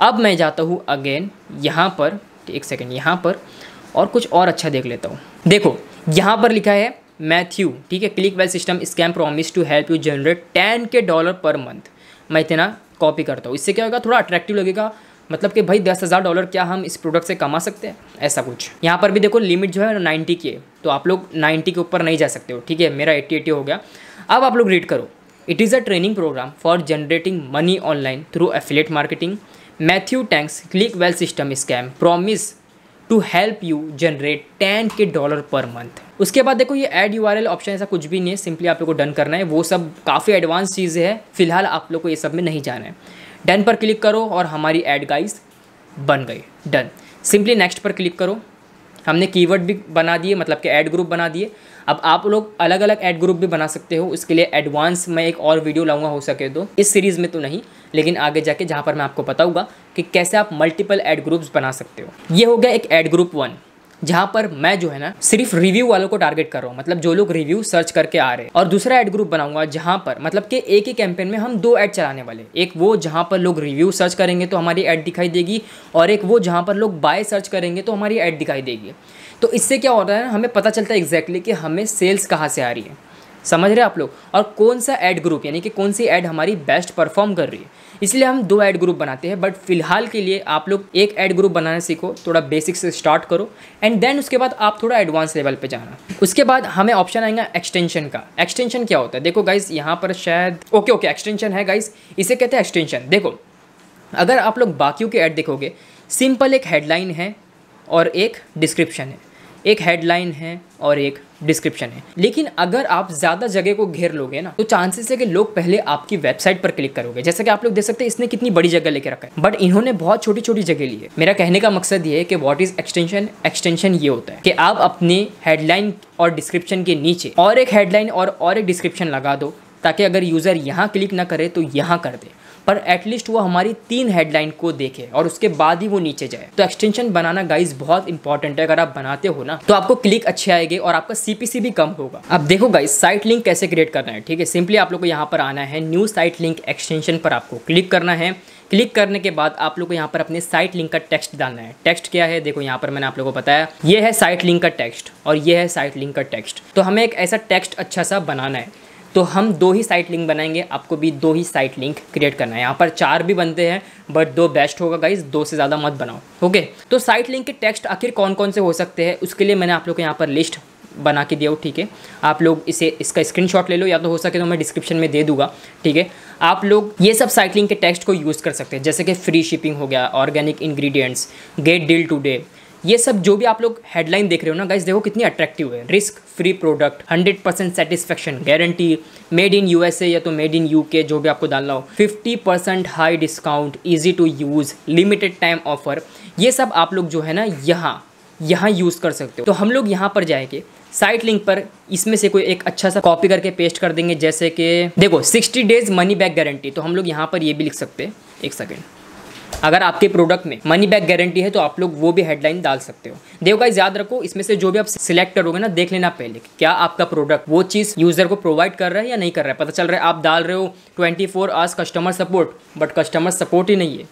अब मैं जाता हूँ अगेन यहाँ पर एक सेकेंड यहाँ पर और कुछ और अच्छा देख लेता हूँ देखो यहाँ पर लिखा है मैथ्यू ठीक है click well system scam promise to help you generate ten K dollar per month मैं इतना कॉपी करता हूँ इससे क्या होगा थोड़ा अट्रैक्टिव लगेगा मतलब कि भाई दस हज़ार डॉलर क्या हम इस प्रोडक्ट से कमा सकते हैं ऐसा कुछ यहाँ पर भी देखो लिमिट जो है नाइन्टी की तो आप लोग नाइन्टी के ऊपर नहीं जा सकते हो ठीक है मेरा एट्टी एट्टी हो गया अब आप लोग रीड करो it is a training program for generating money online through affiliate marketing Matthew thanks click well system scam promise to help you generate ten K dollar per month उसके बाद देखो ये एड यू ऑप्शन ऐसा कुछ भी नहीं है simply आप लोग को डन करना है वो सब काफ़ी एडवांस चीज़ें हैं फिलहाल आप लोग को ये सब में नहीं जाना है डन पर क्लिक करो और हमारी एड गाइज बन गई डन सिंपली नेक्स्ट पर क्लिक करो हमने कीवर्ड भी बना दिए मतलब कि एड ग्रुप बना दिए अब आप लोग अलग अलग एड ग्रुप भी बना सकते हो उसके लिए एडवांस मैं एक और वीडियो लाऊंगा हो सके तो इस सीरीज़ में तो नहीं लेकिन आगे जाके जहाँ पर मैं आपको बताऊँगा कि कैसे आप मल्टीपल एड ग्रुप्स बना सकते हो ये हो गया एक ऐड ग्रुप वन जहाँ पर मैं जो है ना सिर्फ रिव्यू वालों को टारगेट कर रहा हूँ मतलब जो लोग रिव्यू सर्च करके आ रहे हैं और दूसरा ऐड ग्रुप बनाऊंगा जहाँ पर मतलब कि एक ही कैंपेन में हम दो ऐड चलाने वाले एक वो जहाँ पर लोग रिव्यू सर्च करेंगे तो हमारी ऐड दिखाई देगी और एक वो जहाँ पर लोग बाय सर्च करेंगे तो हमारी ऐड दिखाई देगी तो इससे क्या होता है हमें पता चलता है एग्जैक्टली कि हमें सेल्स कहाँ से आ रही है समझ रहे आप लोग और कौन सा ऐड ग्रुप यानी कि कौन सी ऐड हमारी बेस्ट परफॉर्म कर रही है इसलिए हम दो ऐड ग्रुप बनाते हैं बट फिलहाल के लिए आप लोग एक ऐड ग्रुप बनाना सीखो थोड़ा बेसिक से स्टार्ट करो एंड देन उसके बाद आप थोड़ा एडवांस लेवल पे जाना उसके बाद हमें ऑप्शन आएगा एक्सटेंशन का एक्सटेंशन क्या होता है देखो गाइज यहाँ पर शायद ओके ओके एक्सटेंशन है गाइज इसे कहते हैं एक्सटेंशन देखो अगर आप लोग बाकी के ऐड देखोगे सिंपल एक हेडलाइन है और एक डिस्क्रिप्शन है एक हेडलाइन है और एक डिस्क्रिप्शन है लेकिन अगर आप ज़्यादा जगह को घेर लोगे ना तो चांसेस है कि लोग पहले आपकी वेबसाइट पर क्लिक करोगे जैसा कि आप लोग देख सकते हैं इसने कितनी बड़ी जगह लेके रखा है बट इन्होंने बहुत छोटी छोटी जगह ली है मेरा कहने का मकसद ये है कि व्हाट इज एक्सटेंशन एक्सटेंशन ये होता है कि आप अपने हेडलाइन और डिस्क्रिप्शन के नीचे और एक हेडलाइन और, और एक डिस्क्रिप्शन लगा दो ताकि अगर यूज़र यहाँ क्लिक ना करे तो यहाँ कर दे पर एटलीस्ट वो हमारी तीन हेडलाइन को देखे और उसके बाद ही वो नीचे जाए तो एक्सटेंशन बनाना गाइज बहुत इंपॉर्टेंट है अगर आप बनाते हो ना तो आपको क्लिक अच्छे आएंगे और आपका सीपीसी भी कम होगा अब देखो गाइज साइट लिंक कैसे क्रिएट करना है ठीक है सिंपली आप लोग को यहाँ पर आना है न्यू साइट लिंक एक्सटेंशन पर आपको क्लिक करना है क्लिक करने के बाद आप लोग को यहाँ पर अपने साइट लिंक का टेक्स्ट डालना है टेक्स्ट क्या है देखो यहाँ पर मैंने आप लोगों को बताया ये है साइट लिंक का टेक्स्ट और ये है साइट लिंक का टेक्स्ट तो हमें एक ऐसा टेक्स्ट अच्छा सा बनाना है तो हम दो ही साइट लिंक बनाएंगे आपको भी दो ही साइट लिंक क्रिएट करना है यहाँ पर चार भी बनते हैं बट दो बेस्ट होगा गाइज दो से ज़्यादा मत बनाओ ओके तो साइट लिंक के टेक्स्ट आखिर कौन कौन से हो सकते हैं उसके लिए मैंने आप लोग को यहाँ पर लिस्ट बना के दिया हो ठीक है आप लोग इसे इसका स्क्रीनशॉट ले लो या तो हो सके तो मैं डिस्क्रिप्शन में दे दूंगा ठीक है आप लोग ये सब साइकिलिंग लिंक के टेक्स्ट को यूज़ कर सकते हैं जैसे कि फ्री शिपिंग हो गया organic ingredients get deal today ये सब जो भी आप लोग हेडलाइन देख रहे हो ना गाइज देखो कितनी अट्रैक्टिव है risk free product hundred percent satisfaction guarantee made in U या तो मेड इन यू जो भी आपको डालना हो fifty percent high discount easy to use limited time offer ये सब आप लोग जो है ना यहाँ यहाँ यूज़ कर सकते हो तो हम लोग यहाँ पर जाएंगे साइट लिंक पर इसमें से कोई एक अच्छा सा कॉपी करके पेस्ट कर देंगे जैसे कि देखो 60 डेज मनी बैक गारंटी तो हम लोग यहाँ पर ये भी लिख सकते हैं एक सेकेंड अगर आपके प्रोडक्ट में मनी बैक गारंटी है तो आप लोग वो भी हेडलाइन डाल सकते हो देखो गाइज याद रखो इसमें से जो भी आप सिलेक्ट करोगे ना देख लेना पहले क्या आपका प्रोडक्ट वो चीज़ यूजर को प्रोवाइड कर रहा है या नहीं कर रहा है पता चल रहा है आप डाल रहे हो twenty four hours customer support but customer support ही नहीं है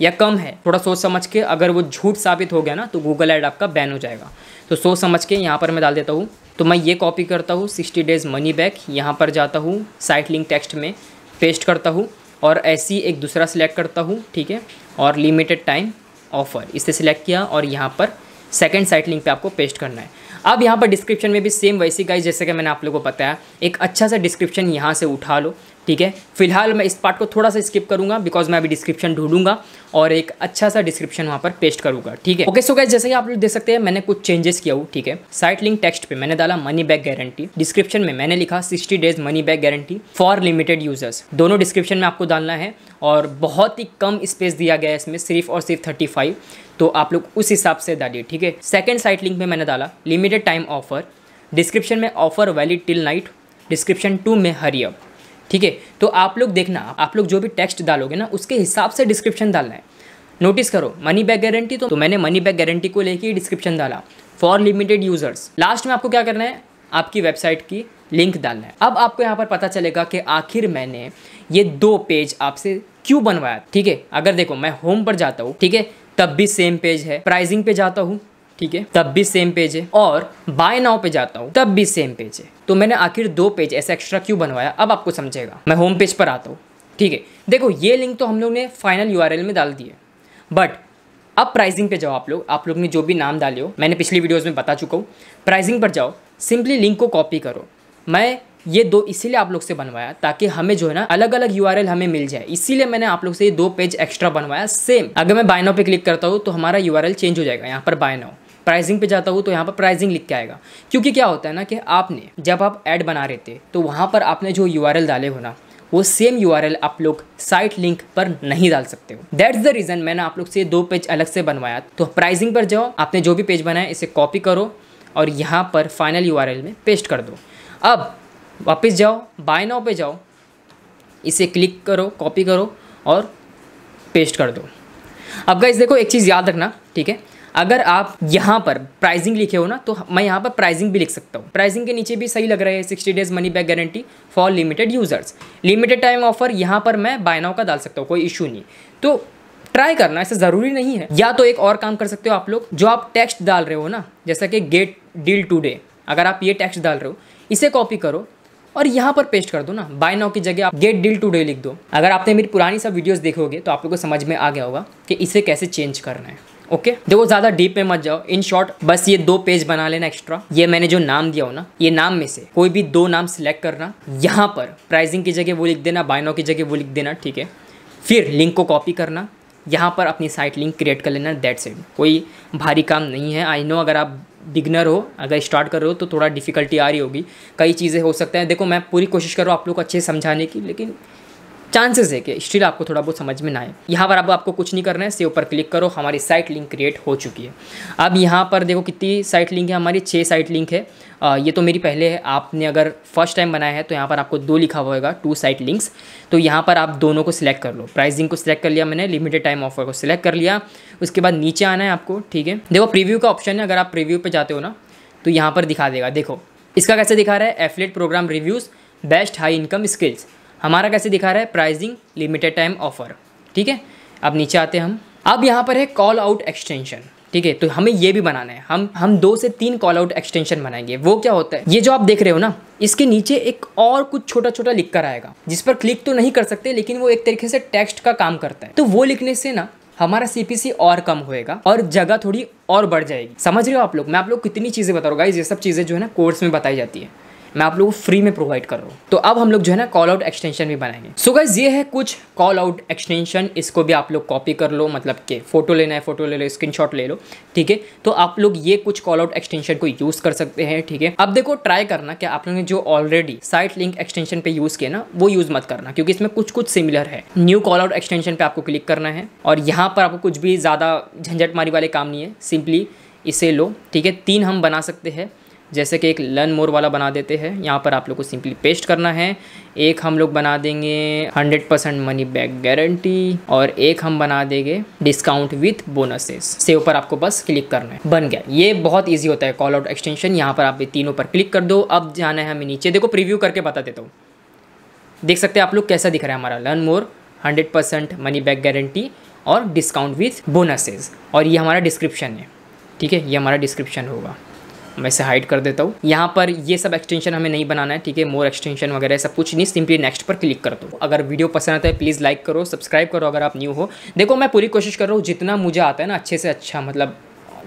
या कम है थोड़ा सोच समझ के अगर वो झूठ साबित हो गया ना तो गूगल ऐड आपका बैन हो जाएगा तो सोच समझ के यहाँ पर मैं डाल देता हूँ तो मैं ये कॉपी करता हूँ सिक्सटी डेज़ मनी बैक यहाँ पर जाता हूँ साइट लिंक टेक्स्ट में पेस्ट करता हूँ और ऐसी एक दूसरा सिलेक्ट करता हूँ ठीक है और लिमिटेड टाइम ऑफर इसे सिलेक्ट किया और यहाँ पर सेकेंड साइट लिंक पे आपको पेस्ट करना है अब यहाँ पर डिस्क्रिप्शन में भी सेम वैसी गाइज जैसे कि मैंने आप लोगों को बताया एक अच्छा सा डिस्क्रिप्शन यहाँ से उठा लो ठीक है फिलहाल मैं इस पार्ट को थोड़ा सा स्किप करूंगा बिकॉज मैं अभी डिस्क्रिप्शन ढूंढूंगा और एक अच्छा सा डिस्क्रिप्शन वहाँ पर पेस्ट करूंगा ठीक है ओके सो गैस जैसे कि आप लोग देख सकते हैं मैंने कुछ चेंजेस किया हूँ ठीक है साइट लिंक टेक्स्ट पे मैंने डाला मनी बैक गारंटी डिस्क्रिप्शन में मैंने लिखा sixty days money back guarantee for limited users दोनों डिस्क्रिप्शन में आपको डालना है और बहुत ही कम स्पेस दिया गया है इसमें सिर्फ और सिर्फ थर्टी फाइव तो आप लोग उस हिसाब से डालिए ठीक है सेकेंड साइट लिंक में मैंने डाला लिमिटेड टाइम ऑफर डिस्क्रिप्शन में offer valid till night description two में हरी अप ठीक है तो आप लोग देखना आप लोग जो भी टेक्स्ट डालोगे ना उसके हिसाब से डिस्क्रिप्शन डालना है नोटिस करो मनी बैक गारंटी तो, तो मैंने मनी बैक गारंटी को लेकर डिस्क्रिप्शन डाला फॉर लिमिटेड यूजर्स लास्ट में आपको क्या करना है आपकी वेबसाइट की लिंक डालना है अब आपको यहाँ पर पता चलेगा कि आखिर मैंने ये दो पेज आपसे क्यों बनवाया ठीक है अगर देखो मैं होम पर जाता हूँ ठीक है तब भी सेम पेज है प्राइजिंग पे जाता हूँ ठीक है तब भी सेम पेज है और बाय नाउ पे जाता हूँ तब भी सेम पेज है तो मैंने आखिर दो पेज ऐसा एक्स्ट्रा क्यों बनवाया अब आपको समझेगा मैं होम पेज पर आता हूँ ठीक है देखो ये लिंक तो हम लोग ने फाइनल यू में डाल दिए बट अब प्राइसिंग पे जाओ आप लोग आप लोग ने जो भी नाम डाले हो मैंने पिछली वीडियोज़ में बता चुका हूँ प्राइसिंग पर जाओ सिंपली लिंक को कॉपी करो मैं ये दो इसीलिए आप लोग से बनवाया ताकि हमें जो है ना अलग अलग यू हमें मिल जाए इसीलिए मैंने आप लोग से ये दो पेज एक्स्ट्रा बनवाया सेम अगर मैं नाव पे क्लिक करता हूँ तो हमारा यू चेंज हो जाएगा यहाँ पर बायनो प्राइसिंग पे जाता हूँ तो यहाँ पर प्राइसिंग लिख के आएगा क्योंकि क्या होता है ना कि आपने जब आप ऐड बना रहे थे तो वहाँ पर आपने जो यू डाले हो ना वो सेम यू आप लोग साइट लिंक पर नहीं डाल सकते हो दैट्स द रीज़न मैंने आप लोग से दो पेज अलग से बनवाया तो प्राइजिंग पर जाओ आपने जो भी पेज बनाया इसे कॉपी करो और यहाँ पर फाइनल यू में पेस्ट कर दो अब वापस जाओ बाय नाव पे जाओ इसे क्लिक करो कॉपी करो और पेस्ट कर दो अब गाइज देखो एक चीज़ याद रखना ठीक है अगर आप यहाँ पर प्राइसिंग लिखे हो ना तो मैं यहाँ पर प्राइसिंग भी लिख सकता हूँ प्राइसिंग के नीचे भी सही लग रहा है sixty days money back guarantee for limited users limited time offer यहाँ पर मैं बायनाओ का डाल सकता हूँ कोई इशू नहीं तो ट्राई करना ऐसा ज़रूरी नहीं है या तो एक और काम कर सकते हो आप लोग जो आप टेक्स्ट डाल रहे हो ना जैसा कि गेट डील टूडे अगर आप ये टेक्स्ट डाल रहे हो इसे कॉपी करो और यहाँ पर पेस्ट कर दो ना बाय नाउ की जगह आप गेट डील टूडे लिख दो अगर आपने मेरी पुरानी सब वीडियोस देखोगे तो आप लोग को समझ में आ गया होगा कि इसे कैसे चेंज करना है ओके okay? देखो ज़्यादा डीप में मत जाओ इन शॉर्ट बस ये दो पेज बना लेना एक्स्ट्रा ये मैंने जो नाम दिया हो ना ये नाम में से कोई भी दो नाम सिलेक्ट करना यहाँ पर प्राइसिंग की जगह वो लिख देना बायनो की जगह वो लिख देना ठीक है फिर लिंक को कॉपी करना यहाँ पर अपनी साइट लिंक क्रिएट कर लेना दैट सेट कोई भारी काम नहीं है आई नो अगर आप बिगनर हो अगर स्टार्ट कर रहे हो तो थोड़ा डिफिकल्टी आ रही होगी कई चीज़ें हो सकते हैं देखो मैं पूरी कोशिश कर रहा हूँ आप लोग को अच्छे समझाने की लेकिन चांसेस है कि स्टिल आपको थोड़ा बहुत समझ में ना आए यहाँ पर अब आपको कुछ नहीं करना है सेव पर क्लिक करो हमारी साइट लिंक क्रिएट हो चुकी है अब यहाँ पर देखो कितनी साइट लिंक है हमारी छः साइट लिंक है आ, ये तो मेरी पहले है आपने अगर फर्स्ट टाइम बनाया है तो यहाँ पर आपको दो लिखा होगा टू साइट लिंक्स तो यहाँ पर आप दोनों को सिलेक्ट कर लो प्राइसिंग को सिलेक्ट कर लिया मैंने लिमिटेड टाइम ऑफर को सिलेक्ट कर लिया उसके बाद नीचे आना है आपको ठीक है देखो प्रीव्यू का ऑप्शन है अगर आप प्रीव्यू पर जाते हो ना तो यहाँ पर दिखा देगा देखो इसका कैसे दिखा रहा है affiliate program reviews best high income skills हमारा कैसे दिखा रहा है प्राइजिंग लिमिटेड टाइम ऑफर ठीक है अब नीचे आते हैं हम अब यहाँ पर है कॉल आउट एक्सटेंशन ठीक है तो हमें ये भी बनाना है हम हम दो से तीन कॉल आउट एक्सटेंशन बनाएंगे वो क्या होता है ये जो आप देख रहे हो ना इसके नीचे एक और कुछ छोटा छोटा लिख कर आएगा जिस पर क्लिक तो नहीं कर सकते लेकिन वो एक तरीके से टेक्स्ट का काम करता है तो वो लिखने से ना हमारा सीपीसी और कम होएगा और जगह थोड़ी और बढ़ जाएगी समझ रहे हो आप लोग मैं आप लोग कितनी चीज़ें बता रहा हूँ ये सब चीज़ें जो है ना कोर्स में बताई जाती है मैं आप लोगों को फ्री में प्रोवाइड कर रहा हूँ तो अब हम लोग जो है ना कॉल आउट एक्सटेंशन भी बनाएंगे सो so गाइज ये है कुछ कॉल आउट एक्सटेंशन इसको भी आप लोग कॉपी कर लो मतलब के फोटो लेना है फोटो ले लो स्क्रीन ले लो ठीक है तो आप लोग ये कुछ कॉल आउट एक्सटेंशन को यूज कर सकते हैं ठीक है अब देखो ट्राई करना कि आप लोगों ने जो ऑलरेडी साइट लिंक एक्सटेंशन पे यूज किया ना वो यूज मत करना क्योंकि इसमें कुछ कुछ सिमिलर है न्यू कॉल आउट एक्सटेंशन पे आपको क्लिक करना है और यहाँ पर आपको कुछ भी ज़्यादा झंझट मारी वाले काम नहीं है सिंपली इसे लो ठीक है तीन हम बना सकते हैं जैसे कि एक लर्न मोर वाला बना देते हैं यहाँ पर आप लोग को सिंपली पेस्ट करना है एक हम लोग बना देंगे 100 परसेंट मनी बैक गारंटी और एक हम बना देंगे डिस्काउंट विथ बोनसेस से ऊपर आपको बस क्लिक करना है बन गया ये बहुत ईजी होता है कॉल आउट एक्सटेंशन यहाँ पर आप तीनों पर क्लिक कर दो अब जाना है हमें नीचे देखो प्रिव्यू करके बता देता हूँ देख सकते हैं आप लोग कैसा दिख रहा है हमारा learn more hundred percent money back guarantee और डिस्काउंट विथ बोनसेज और ये हमारा डिस्क्रिप्शन है ठीक है ये हमारा डिस्क्रिप्शन होगा मैं इसे हाइड कर देता हूँ यहाँ पर ये सब एक्सटेंशन हमें नहीं बनाना है ठीक है मोर एक्सटेंशन वगैरह सब कुछ नहीं सिंपली नेक्स्ट पर क्लिक कर दो अगर वीडियो पसंद आता है प्लीज़ लाइक करो सब्सक्राइब करो अगर आप न्यू हो देखो मैं पूरी कोशिश कर रहा हूँ जितना मुझे आता है ना अच्छे से अच्छा मतलब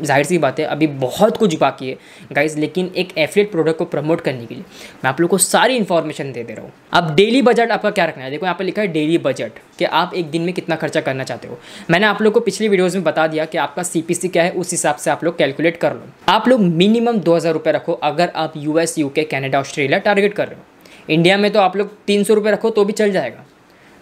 जाहिर सी बात है अभी बहुत कुछ बाकी है गाइज लेकिन एक एफिलेट प्रोडक्ट को प्रमोट करने के लिए मैं आप लोग को सारी इन्फॉर्मेशन दे दे रहा हूँ अब डेली बजट आपका क्या रखना है देखो यहाँ पर लिखा है डेली बजट कि आप एक दिन में कितना खर्चा करना चाहते हो मैंने आप लोग को पिछली वीडियोज़ में बता दिया कि आपका सी क्या है उस हिसाब से आप लोग कैलकुलेट कर लो आप लोग मिनिमम दो रखो अगर आप US UK U K Canada Australia target कर रहे हो इंडिया में तो आप लोग तीन सौ रुपये रखो तो भी चल जाएगा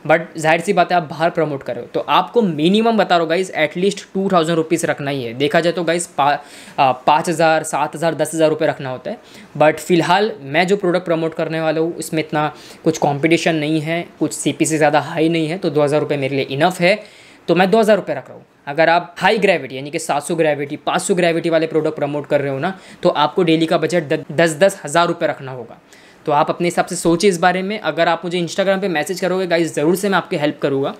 बट जाहिर सी बात है आप बाहर प्रमोट कर रहे हो तो आपको मिनिमम बता रहा guys at least two thousand rupees रखना ही है देखा जाए तो गाइज पा, पाँच हज़ार सात हज़ार दस हज़ार रुपये रखना होता है बट फिलहाल मैं जो प्रोडक्ट प्रमोट करने वाला हूँ उसमें इतना कुछ कॉम्पिटिशन नहीं है कुछ सी से ज़्यादा हाई नहीं है तो दो हज़ार रुपये मेरे लिए इनफ है तो मैं दो हज़ार रुपये रख रहा हूँ अगर आप हाई ग्रेविटी यानी कि सात सौ ग्रेविटी पाँच सौ ग्रेविटी वाले प्रोडक्ट प्रमोट कर रहे हो ना तो आपको डेली का बजट दस दस हज़ार रुपये रखना होगा तो आप अपने हिसाब से सोचिए इस बारे में अगर आप मुझे इंस्टाग्राम पे मैसेज करोगे गाइज ज़रूर से मैं आपकी हेल्प करूँगा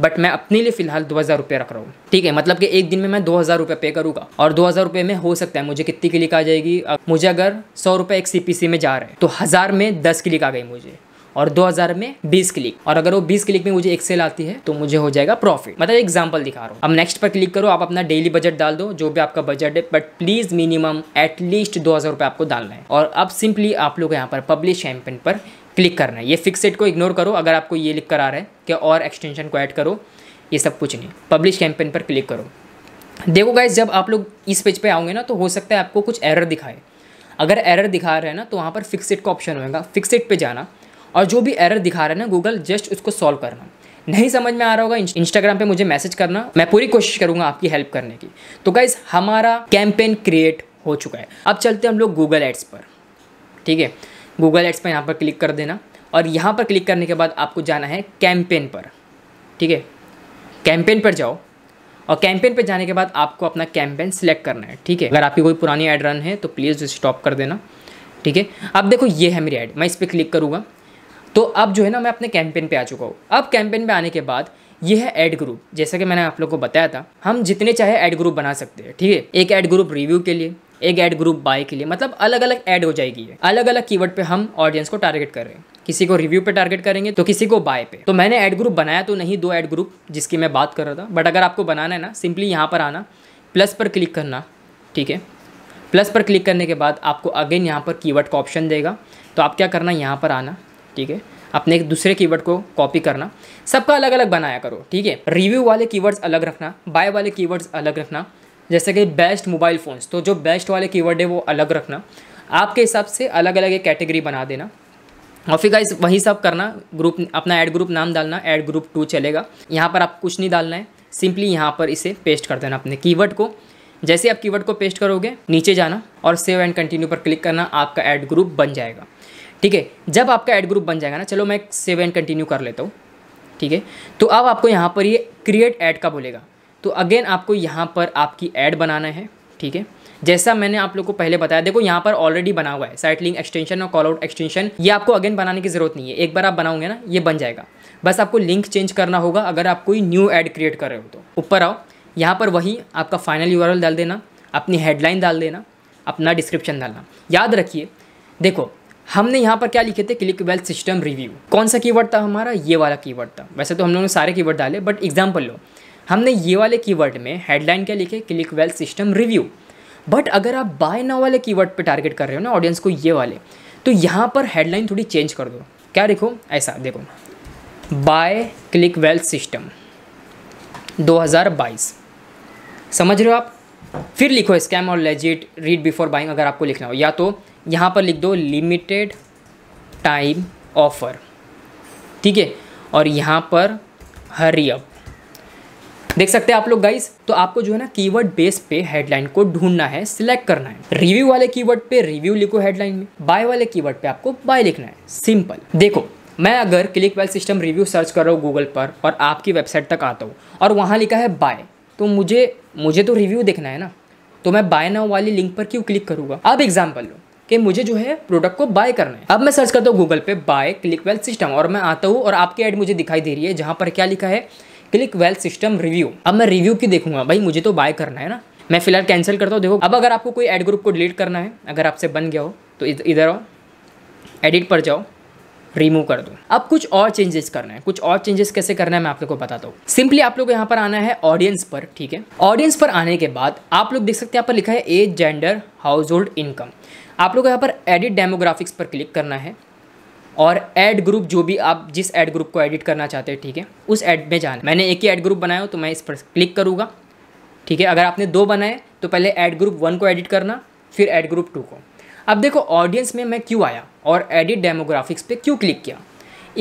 बट मैं अपने लिए फिलहाल दो हज़ार रुपये रख रहा हूँ ठीक है मतलब कि एक दिन में मैं दो हज़ार रुपये पे करूँगा और दो हज़ार रुपये में हो सकता है मुझे कितनी क्लिक आ जाएगी मुझे अगर सौ रुपये एक सी में जा रहे हैं तो हज़ार में दस क्लिक आ गई मुझे और 2000 में 20 क्लिक और अगर वो 20 क्लिक में मुझे एक सेल आती है तो मुझे हो जाएगा प्रॉफिट मतलब एग्जांपल दिखा रहा हूँ अब नेक्स्ट पर क्लिक करो आप अपना डेली बजट डाल दो जो भी आपका बजट है बट प्लीज मिनिमम एटलीस्ट दो हज़ार रुपये आपको डालना है और अब सिंपली आप लोग यहाँ पर पब्लिश कैंपेन पर क्लिक करना है ये फिक्सड को इग्नोर करो अगर आपको ये लिख कर आ रहा है कि और एक्सटेंशन को ऐड करो ये सब कुछ नहीं पब्लिश कैंपेन पर क्लिक करो देखो गाइज जब आप लोग इस पेज पे आओगे ना तो हो सकता है आपको कुछ एरर दिखाए अगर एरर दिखा रहे हैं ना तो वहाँ पर फिक्सेट का ऑप्शन होगा फिक्सेट पे जाना और जो भी एरर दिखा रहे ना गूगल जस्ट उसको सॉल्व करना नहीं समझ में आ रहा होगा इंस्टाग्राम पे मुझे मैसेज करना मैं पूरी कोशिश करूंगा आपकी हेल्प करने की तो गाइज हमारा कैंपेन क्रिएट हो चुका है अब चलते हैं हम लोग गूगल एड्स पर ठीक है गूगल एड्स पर यहाँ पर क्लिक कर देना और यहाँ पर क्लिक करने के बाद आपको जाना है कैंपेन पर ठीक है कैंपेन पर जाओ और कैंपेन पर जाने के बाद आपको अपना कैंपेन सिलेक्ट करना है ठीक है अगर आपकी कोई पुरानी ऐड रन है तो प्लीज़ स्टॉप कर देना ठीक है अब देखो ये है मेरी ऐड मैं इस पर क्लिक करूँगा तो अब जो है ना मैं अपने कैंपेन पे आ चुका हूँ अब कैंपेन पे आने के बाद ये है एड ग्रुप जैसा कि मैंने आप लोग को बताया था हम जितने चाहे ऐड ग्रुप बना सकते हैं ठीक है एक एड ग्रुप रिव्यू के लिए एक एड ग्रुप बाय के लिए मतलब अलग अलग एड हो जाएगी अलग अलग कीवर्ड पे हम ऑडियंस को टारगेट कर रहे हैं किसी को रिव्यू पे टारगेट करेंगे तो किसी को बाय पे तो मैंने एड ग्रुप बनाया तो नहीं दो एड ग्रुप जिसकी मैं बात कर रहा था बट अगर आपको बनाना है ना सिंपली यहाँ पर आना प्लस पर क्लिक करना ठीक है प्लस पर क्लिक करने के बाद आपको अगेन यहाँ पर कीवर्ड का ऑप्शन देगा तो आप क्या करना यहाँ पर आना ठीक है अपने एक दूसरे कीवर्ड को कॉपी करना सबका अलग अलग बनाया करो ठीक है रिव्यू वाले कीवर्ड्स अलग रखना बाय वाले कीवर्ड्स अलग रखना जैसे कि बेस्ट मोबाइल फ़ोन्स तो जो बेस्ट वाले कीवर्ड है वो अलग रखना आपके हिसाब से अलग अलग एक कैटेगरी बना देना और फिर गाइस वही सब करना ग्रुप अपना ऐड ग्रुप नाम डालना ऐड ग्रुप टू चलेगा यहाँ पर आप कुछ नहीं डालना है सिंपली यहाँ पर इसे पेस्ट कर देना अपने कीवर्ड को जैसे आप कीवर्ड को पेस्ट करोगे नीचे जाना और सेव एंड कंटिन्यू पर क्लिक करना आपका ऐड ग्रुप बन जाएगा ठीक है जब आपका एड ग्रुप बन जाएगा ना चलो मैं सेवन कंटिन्यू कर लेता हूँ ठीक है तो अब आपको यहाँ पर ये क्रिएट ऐड का बोलेगा तो अगेन आपको यहाँ पर आपकी ऐड बनाना है ठीक है जैसा मैंने आप लोग को पहले बताया देखो यहाँ पर ऑलरेडी बना हुआ है साइट लिंक एक्सटेंशन और कॉल आउट एक्सटेंशन ये आपको अगेन बनाने की ज़रूरत नहीं है एक बार आप बनाओगे ना ये बन जाएगा बस आपको लिंक चेंज करना होगा अगर आप कोई न्यू ऐड क्रिएट कर रहे हो तो ऊपर आओ यहाँ पर वही आपका फाइनल यू डाल देना अपनी हेडलाइन डाल देना अपना डिस्क्रिप्शन डालना याद रखिए देखो हमने यहाँ पर क्या लिखे थे क्लिक वेल्थ सिस्टम रिव्यू कौन सा कीवर्ड था हमारा ये वाला कीवर्ड था वैसे तो हम लोगों ने सारे कीवर्ड डाले बट एग्जाम्पल लो हमने ये वाले कीवर्ड में हेडलाइन क्या लिखे click wealth system review but अगर आप बाय ना वाले कीवर्ड पे टारगेट कर रहे हो ना ऑडियंस को ये वाले तो यहाँ पर हेडलाइन थोड़ी चेंज कर दो क्या लिखो ऐसा देखो बाय क्लिक वेल्थ सिस्टम दो समझ रहे हो आप फिर लिखो स्कैम और लेजिट रीड बिफोर बाइंग अगर आपको लिखना हो या तो यहाँ पर लिख दो लिमिटेड टाइम ऑफ़र ठीक है और यहाँ पर हरी अप देख सकते हैं आप लोग गाइस तो आपको जो है ना कीवर्ड बेस पे हेडलाइन को ढूंढना है सिलेक्ट करना है रिव्यू वाले कीवर्ड पे रिव्यू लिखो हेडलाइन में बाय वाले कीवर्ड पे आपको बाय लिखना है सिंपल देखो मैं अगर click well system review search कर रहा हूँ गूगल पर और आपकी वेबसाइट तक आता हूँ और वहाँ लिखा है बाय तो मुझे मुझे तो रिव्यू देखना है ना तो मैं बाय नाउ वाली लिंक पर क्यों क्लिक करूँगा अब एग्जाम्पल लो कि मुझे जो है प्रोडक्ट को बाय करना है अब मैं सर्च करता हूँ गूगल पे बाय क्लिक वेल्थ सिस्टम और मैं आता हूँ और आपकी एड मुझे दिखाई दे रही है जहाँ पर क्या लिखा है क्लिक वेल्थ सिस्टम रिव्यू अब मैं रिव्यू की देखूंगा भाई मुझे तो बाय करना है ना मैं फिलहाल कैंसिल करता हूँ देखो अब अगर आपको कोई एड ग्रुप को डिलीट करना है अगर आपसे बन गया हो तो इधर आओ एडिट पर जाओ रिमूव कर दो अब कुछ और चेंजेस करना है कुछ और चेंजेस कैसे करना है मैं आप लोग को बताता हूँ सिंपली आप लोग यहाँ पर आना है ऑडियंस पर ठीक है ऑडियंस पर आने के बाद आप लोग देख सकते हैं यहाँ पर लिखा है age gender household income आप लोग यहाँ पर एडिट डेमोग्राफिक्स पर क्लिक करना है और ऐड ग्रुप जो भी आप जिस ऐड ग्रुप को एडिट करना चाहते हैं ठीक है उस ऐड में जाना मैंने एक ही ऐड ग्रुप बनाया हो तो मैं इस पर क्लिक करूँगा ठीक है अगर आपने दो बनाए तो पहले ऐड ग्रुप वन को एडिट करना फिर ऐड ग्रुप टू को अब देखो ऑडियंस में मैं क्यों आया और एडिट डेमोग्राफिक्स पे क्यों क्लिक किया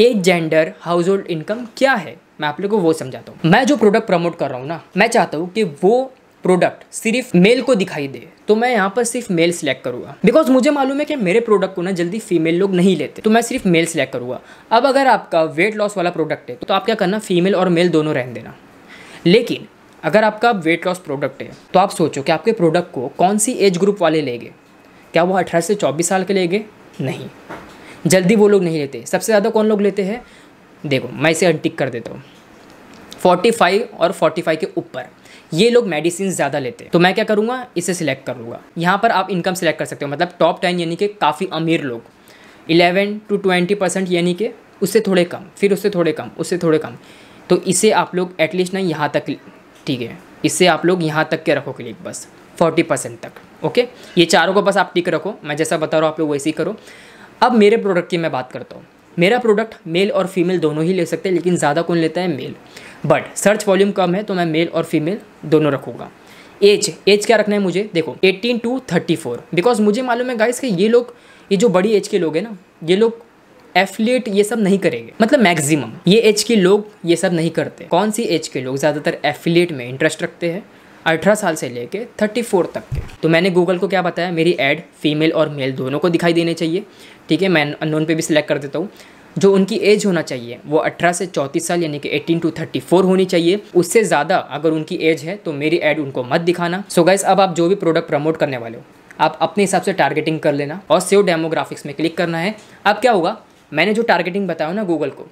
age gender household income क्या है मैं आप लोग को वो समझाता हूँ मैं जो प्रोडक्ट प्रमोट कर रहा हूँ ना मैं चाहता हूँ कि वो प्रोडक्ट सिर्फ मेल को दिखाई दे तो मैं यहाँ पर सिर्फ मेल सिलेक्ट करूँगा बिकॉज मुझे मालूम है कि मेरे प्रोडक्ट को ना जल्दी फीमेल लोग नहीं लेते तो मैं सिर्फ मेल सिलेक्ट करूँगा अब अगर आपका वेट लॉस वाला प्रोडक्ट है तो आप क्या करना फीमेल और मेल दोनों रहने देना लेकिन अगर आपका वेट लॉस प्रोडक्ट है तो आप सोचो कि आपके प्रोडक्ट को कौन सी एज ग्रुप वाले लेंगे क्या वो अठारह से चौबीस साल के लेंगे नहीं जल्दी वो लोग नहीं लेते सबसे ज़्यादा कौन लोग लेते हैं देखो मैं इसे अनटिक कर देता हूँ 45 और 45 के ऊपर ये लोग मेडिसिन ज़्यादा लेते हैं तो मैं क्या करूँगा इसे सिलेक्ट कर यहाँ पर आप इनकम सिलेक्ट कर सकते हो मतलब टॉप टेन यानी कि काफ़ी अमीर लोग इलेवन टू ट्वेंटी परसेंट यानी कि उससे थोड़े कम फिर उससे थोड़े कम उससे थोड़े कम तो इसे आप लोग एटलीस्ट ना यहाँ तक ठीक है इससे आप लोग यहाँ तक के रखो क्लिक बस फोर्टी परसेंट तक ओके ये चारों को बस आप टिक रखो मैं जैसा बता रहा हूँ आप लोग वैसे ही करो अब मेरे प्रोडक्ट की मैं बात करता हूँ मेरा प्रोडक्ट मेल और फीमेल दोनों ही ले सकते हैं लेकिन ज़्यादा कौन लेता है मेल बट सर्च वॉल्यूम कम है तो मैं मेल और फीमेल दोनों रखूँगा एज एज क्या रखना है मुझे देखो 18 टू 34 बिकॉज मुझे मालूम है गाइस कि ये लोग ये जो बड़ी एज के लोग हैं ना ये लोग एफिलेट ये सब नहीं करेंगे मतलब मैक्सिमम ये एज के लोग ये सब नहीं करते कौन सी एज के लोग ज़्यादातर एफिलेट में इंटरेस्ट रखते हैं अठारह साल से लेके थर्टी फोर तक के तो मैंने गूगल को क्या बताया मेरी एड फीमेल और मेल दोनों को दिखाई देने चाहिए ठीक है मैं अननोन पे भी सिलेक्ट कर देता हूँ जो उनकी एज होना चाहिए वो 18 से 34 साल यानी कि 18 टू 34 होनी चाहिए उससे ज़्यादा अगर उनकी एज है तो मेरी ऐड उनको मत दिखाना सो so गाइज अब आप जो भी प्रोडक्ट प्रमोट करने वाले हो आप अपने हिसाब से टारगेटिंग कर लेना और सेव डेमोग्राफिक्स में क्लिक करना है अब क्या होगा मैंने जो टारगेटिंग बताया ना गूगल को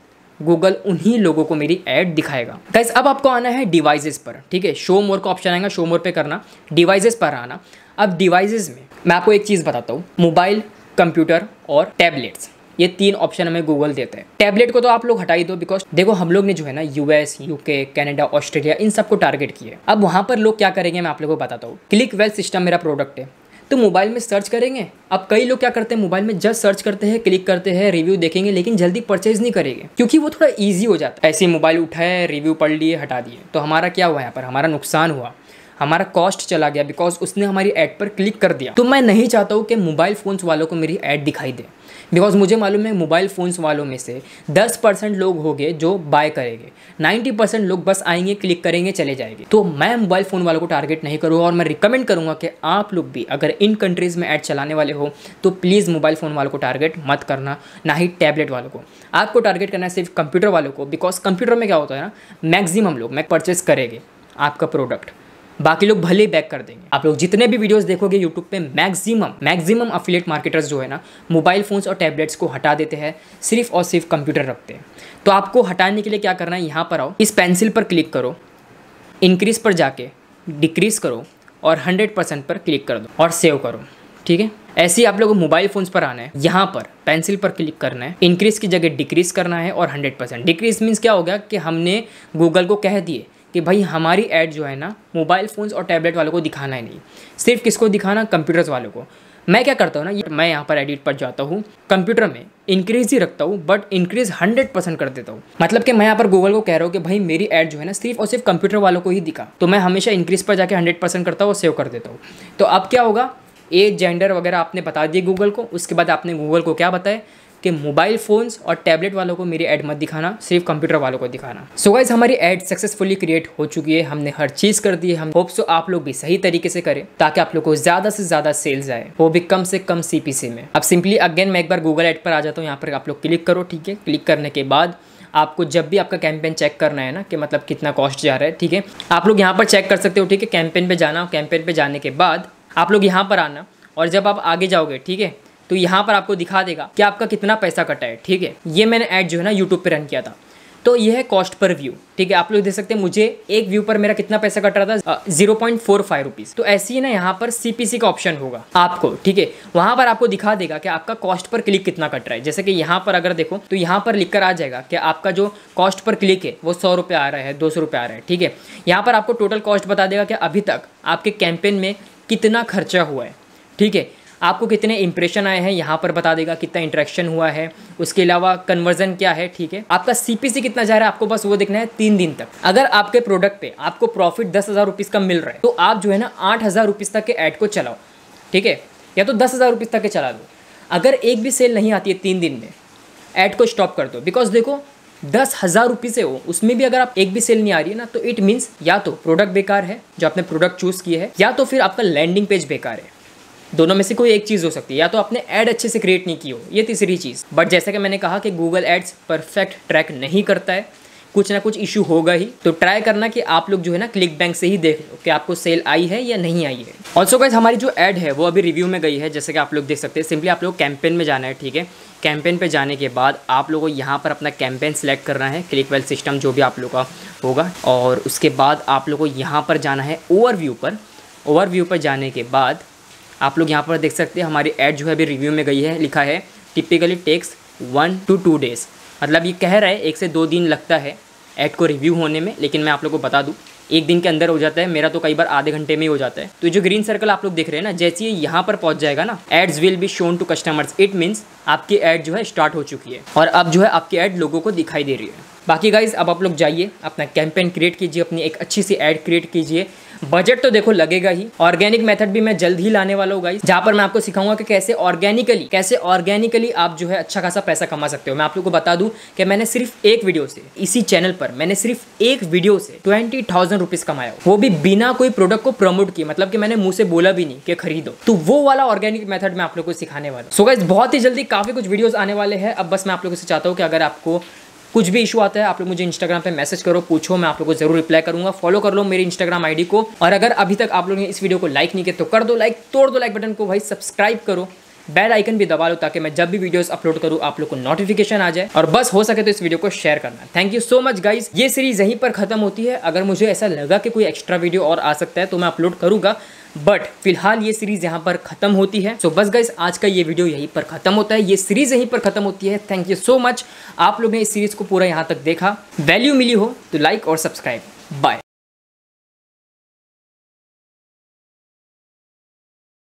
गूगल उन्हीं लोगों को मेरी ऐड दिखाएगा गाइज अब आपको आना है डिवाइसेस पर ठीक है शो मोर का ऑप्शन आएगा शो मोर पे करना डिवाइसेस पर आना अब डिवाइसेस में मैं आपको एक चीज़ बताता हूँ मोबाइल कंप्यूटर और टैबलेट्स ये तीन ऑप्शन हमें गूगल देते हैं टैबलेट को तो आप लोग हटाई दो बिकॉज देखो हम लोग ने जो है ना यूएस यूके कनाडा ऑस्ट्रेलिया इन सबको टारगेट किया है अब वहाँ पर लोग क्या करेंगे मैं आप लोगों को बताता हूँ क्लिक वेल सिस्टम मेरा प्रोडक्ट है तो मोबाइल में सर्च करेंगे अब कई लोग क्या करते हैं मोबाइल में जस्ट सर्च करते हैं क्लिक करते हैं रिव्यू देखेंगे लेकिन जल्दी परचेज नहीं करेंगे क्योंकि वो थोड़ा ईजी हो जाता है ऐसे मोबाइल उठाए रिव्यू पढ़ लिए हटा दिए तो हमारा क्या हुआ यहाँ पर हमारा नुकसान हुआ हमारा कॉस्ट चला गया बिकॉज उसने हमारी ऐड पर क्लिक कर दिया तो मैं नहीं चाहता हूँ कि मोबाइल फ़ोन्स वालों को मेरी ऐड दिखाई दे बिकॉज मुझे मालूम है मोबाइल फ़ोन्स वालों में से 10 परसेंट लोग होंगे जो बाय करेंगे 90 परसेंट लोग बस आएंगे क्लिक करेंगे चले जाएंगे तो मैं मोबाइल फ़ोन वालों को टारगेट नहीं करूँगा और मैं रिकमेंड करूँगा कि आप लोग भी अगर इन कंट्रीज़ में ऐड चलाने वाले हो तो प्लीज़ मोबाइल फ़ोन वालों को टारगेट मत करना ना ही टैबलेट वालों को आपको टारगेट करना है सिर्फ कंप्यूटर वालों को बिकॉज कंप्यूटर में क्या होता है ना मैक्सिमम लोग मैं परचेस करेंगे आपका प्रोडक्ट बाकी लोग भले ही बैक कर देंगे आप लोग जितने भी वीडियोस देखोगे यूट्यूब पे मैक्सिमम मैक्सिमम अफिलेट मार्केटर्स जो है ना मोबाइल फ़ोन्स और टैबलेट्स को हटा देते हैं सिर्फ और सिर्फ कंप्यूटर रखते हैं तो आपको हटाने के लिए क्या करना है यहाँ पर आओ इस पेंसिल पर क्लिक करो इंक्रीज़ पर जाके डिक्रीज़ करो और हंड्रेड पर क्लिक कर दो और सेव करो ठीक है ऐसे ही आप लोगों को मोबाइल फ़ोन्स पर आना है यहाँ पर पेंसिल पर क्लिक करना है इंक्रीज़ की जगह डिक्रीज़ करना है और 100 परसेंट डिक्रीज़ मीन्स क्या हो गया कि हमने गूगल को कह दिए कि भाई हमारी ऐड जो है ना मोबाइल फ़ोन्स और टैबलेट वालों को दिखाना ही नहीं सिर्फ किसको दिखाना कंप्यूटर्स वालों को मैं क्या करता हूँ ना ये मैं यहाँ पर एडिट पर जाता हूँ कंप्यूटर में इंक्रीज ही रखता हूँ बट इंक्रीज हंड्रेड परसेंट कर देता हूँ मतलब कि मैं यहाँ पर गूगल को कह रहा हूँ कि भाई मेरी ऐड जो है ना सिर्फ और सिर्फ कंप्यूटर वालों को ही दिखा तो मैं हमेशा इंक्रीज पर जाकर हंड्रेड परसेंट करता हूँ और सेव कर देता हूँ तो अब क्या होगा एज जेंडर वगैरह आपने बता दिए गूगल को उसके बाद आपने गूगल को क्या बताया कि मोबाइल फ़ोन्स और टैबलेट वालों को मेरी ऐड मत दिखाना सिर्फ कंप्यूटर वालों को दिखाना सो so गाइज हमारी ऐड सक्सेसफुली क्रिएट हो चुकी है हमने हर चीज़ कर दी है हम होप सो आप लोग भी सही तरीके से करें ताकि आप लोग को ज़्यादा से ज़्यादा सेल्स आए वो भी कम से कम सी में अब सिंपली अगेन मैं एक बार गूगल ऐड पर आ जाता हूँ यहाँ पर आप लोग क्लिक करो ठीक है क्लिक करने के बाद आपको जब भी आपका कैंपेन चेक करना है ना कि मतलब कितना कॉस्ट जा रहा है ठीक है आप लोग यहाँ पर चेक कर सकते हो ठीक है कैंपेन पे जाना कैंपेन पे जाने के बाद आप लोग यहाँ पर आना और जब आप आगे जाओगे ठीक है तो यहाँ पर आपको दिखा देगा कि आपका कितना पैसा कटा है ठीक है ये मैंने ऐड जो है ना यूट्यूब पर रन किया था तो यह है कॉस्ट पर व्यू ठीक है आप लोग देख सकते हैं मुझे एक व्यू पर मेरा कितना पैसा कट रहा था zero point four five rupees तो ऐसी ही ना यहाँ पर सीपीसी का ऑप्शन होगा आपको ठीक है वहाँ पर आपको दिखा देगा कि आपका कॉस्ट पर क्लिक कितना कट रहा है जैसे कि यहाँ पर अगर देखो तो यहाँ पर लिख कर आ जाएगा कि आपका जो कॉस्ट पर क्लिक है वो सौ रुपये आ रहा है दो सौ रुपये आ रहा है ठीक है यहाँ पर आपको टोटल कॉस्ट बता देगा कि अभी तक आपके कैंपेन में कितना खर्चा हुआ है ठीक है आपको कितने इंप्रेशन आए हैं यहाँ पर बता देगा कितना इंट्रैक्शन हुआ है उसके अलावा कन्वर्जन क्या है ठीक है आपका सीपीसी कितना जा रहा है आपको बस वो देखना है तीन दिन तक अगर आपके प्रोडक्ट पे आपको प्रॉफिट दस हज़ार रुपीज़ का मिल रहा है तो आप जो है ना आठ हज़ार रुपीज़ तक के ऐड को चलाओ ठीक है या तो दस हज़ार रुपीज़ तक के चला दो अगर एक भी सेल नहीं आती है तीन दिन में ऐड को स्टॉप कर दो बिकॉज देखो दस हज़ार रुपये से हो उसमें भी अगर आप एक भी सेल नहीं आ रही है ना तो इट मीन्स या तो प्रोडक्ट बेकार है जो आपने प्रोडक्ट चूज़ किए है या तो फिर आपका लैंडिंग पेज बेकार है दोनों में से कोई एक चीज़ हो सकती है या तो आपने ऐड अच्छे से क्रिएट नहीं की हो ये तीसरी चीज़ बट जैसा कि मैंने कहा कि गूगल एड्स परफेक्ट ट्रैक नहीं करता है कुछ ना कुछ इशू होगा ही तो ट्राई करना कि आप लोग जो है ना क्लिक बैंक से ही देख लो कि आपको सेल आई है या नहीं आई है ऑल्सो गाइज हमारी जो एड है वो अभी रिव्यू में गई है जैसे कि आप लोग देख सकते हैं सिंपली आप लोग कैंपेन में जाना है ठीक है कैंपेन पे जाने के बाद आप लोगों को यहाँ पर अपना कैंपेन सेलेक्ट करना है क्लिक वेल सिस्टम जो भी आप लोग का होगा और उसके बाद आप लोग को यहाँ पर जाना है ओवर पर ओवर पर जाने के बाद आप लोग यहाँ पर देख सकते हैं हमारी ऐड जो है अभी रिव्यू में गई है लिखा है typically takes one to two days मतलब ये कह रहा है एक से दो दिन लगता है ऐड को रिव्यू होने में लेकिन मैं आप लोग को बता दूँ एक दिन के अंदर हो जाता है मेरा तो कई बार आधे घंटे में ही हो जाता है तो जो ग्रीन सर्कल आप लोग देख रहे हैं ना जैसे ये यहाँ पर पहुँच जाएगा ना ads will be shown to customers it means आपकी एड जो है स्टार्ट हो चुकी है और अब जो है आपकी एड लोगों को दिखाई दे रही है बाकी गाइज अब आप लोग जाइए अपना कैंपेन क्रिएट कीजिए अपनी एक अच्छी सी ऐड क्रिएट कीजिए बजट तो देखो लगेगा ही ऑर्गेनिक मेथड भी मैं जल्द ही लाने वाला हूँ जहां पर मैं आपको सिखाऊंगा कि कैसे ऑर्गेनिकली कैसे ऑर्गेनिकली आप जो है अच्छा खासा पैसा कमा सकते हो मैं आप लोग को बता दू कि मैंने सिर्फ एक वीडियो से इसी चैनल पर मैंने सिर्फ एक वीडियो से ट्वेंटी थाउजेंड रुपीज कमाया वो भी बिना कोई प्रोडक्ट को प्रमोट किया मतलब कि मैंने मुंह से बोला भी नहीं कि खरीदो तो वो वाला ऑर्गेनिक मेथड मैं आप लोग को सिखाने वाला सो सो गाइज बहुत ही जल्दी काफी कुछ वीडियोस आने वाले हैं अब बस मैं आप लोगों से चाहता हूँ कि अगर आपको कुछ भी इशू आता है आप लोग मुझे इंस्टाग्राम पे मैसेज करो पूछो मैं आप लोगों को जरूर रिप्लाई करूंगा फॉलो कर लो मेरी इंस्टाग्राम आईडी को और अगर अभी तक आप लोगों ने इस वीडियो को लाइक नहीं किया तो कर दो लाइक तोड़ दो लाइक बटन को भाई सब्सक्राइब करो बेल आइकन भी दबा लो ताकि मैं जब भी वीडियोस अपलोड करूँ आप लोग को नोटिफिकेशन आ जाए और बस हो सके तो इस वीडियो को शेयर करना thank you so much guys ये सीरीज यहीं पर खत्म होती है अगर मुझे ऐसा लगा कि कोई एक्स्ट्रा वीडियो और आ सकता है तो मैं अपलोड करूँगा बट फिलहाल ये सीरीज़ यहाँ पर खत्म होती है सो so, बस गाइस आज का ये वीडियो यहीं पर खत्म होता है ये सीरीज़ यहीं पर खत्म होती है थैंक यू सो मच आप लोग ने इस सीरीज़ को पूरा यहाँ तक देखा वैल्यू मिली हो तो लाइक और सब्सक्राइब बाय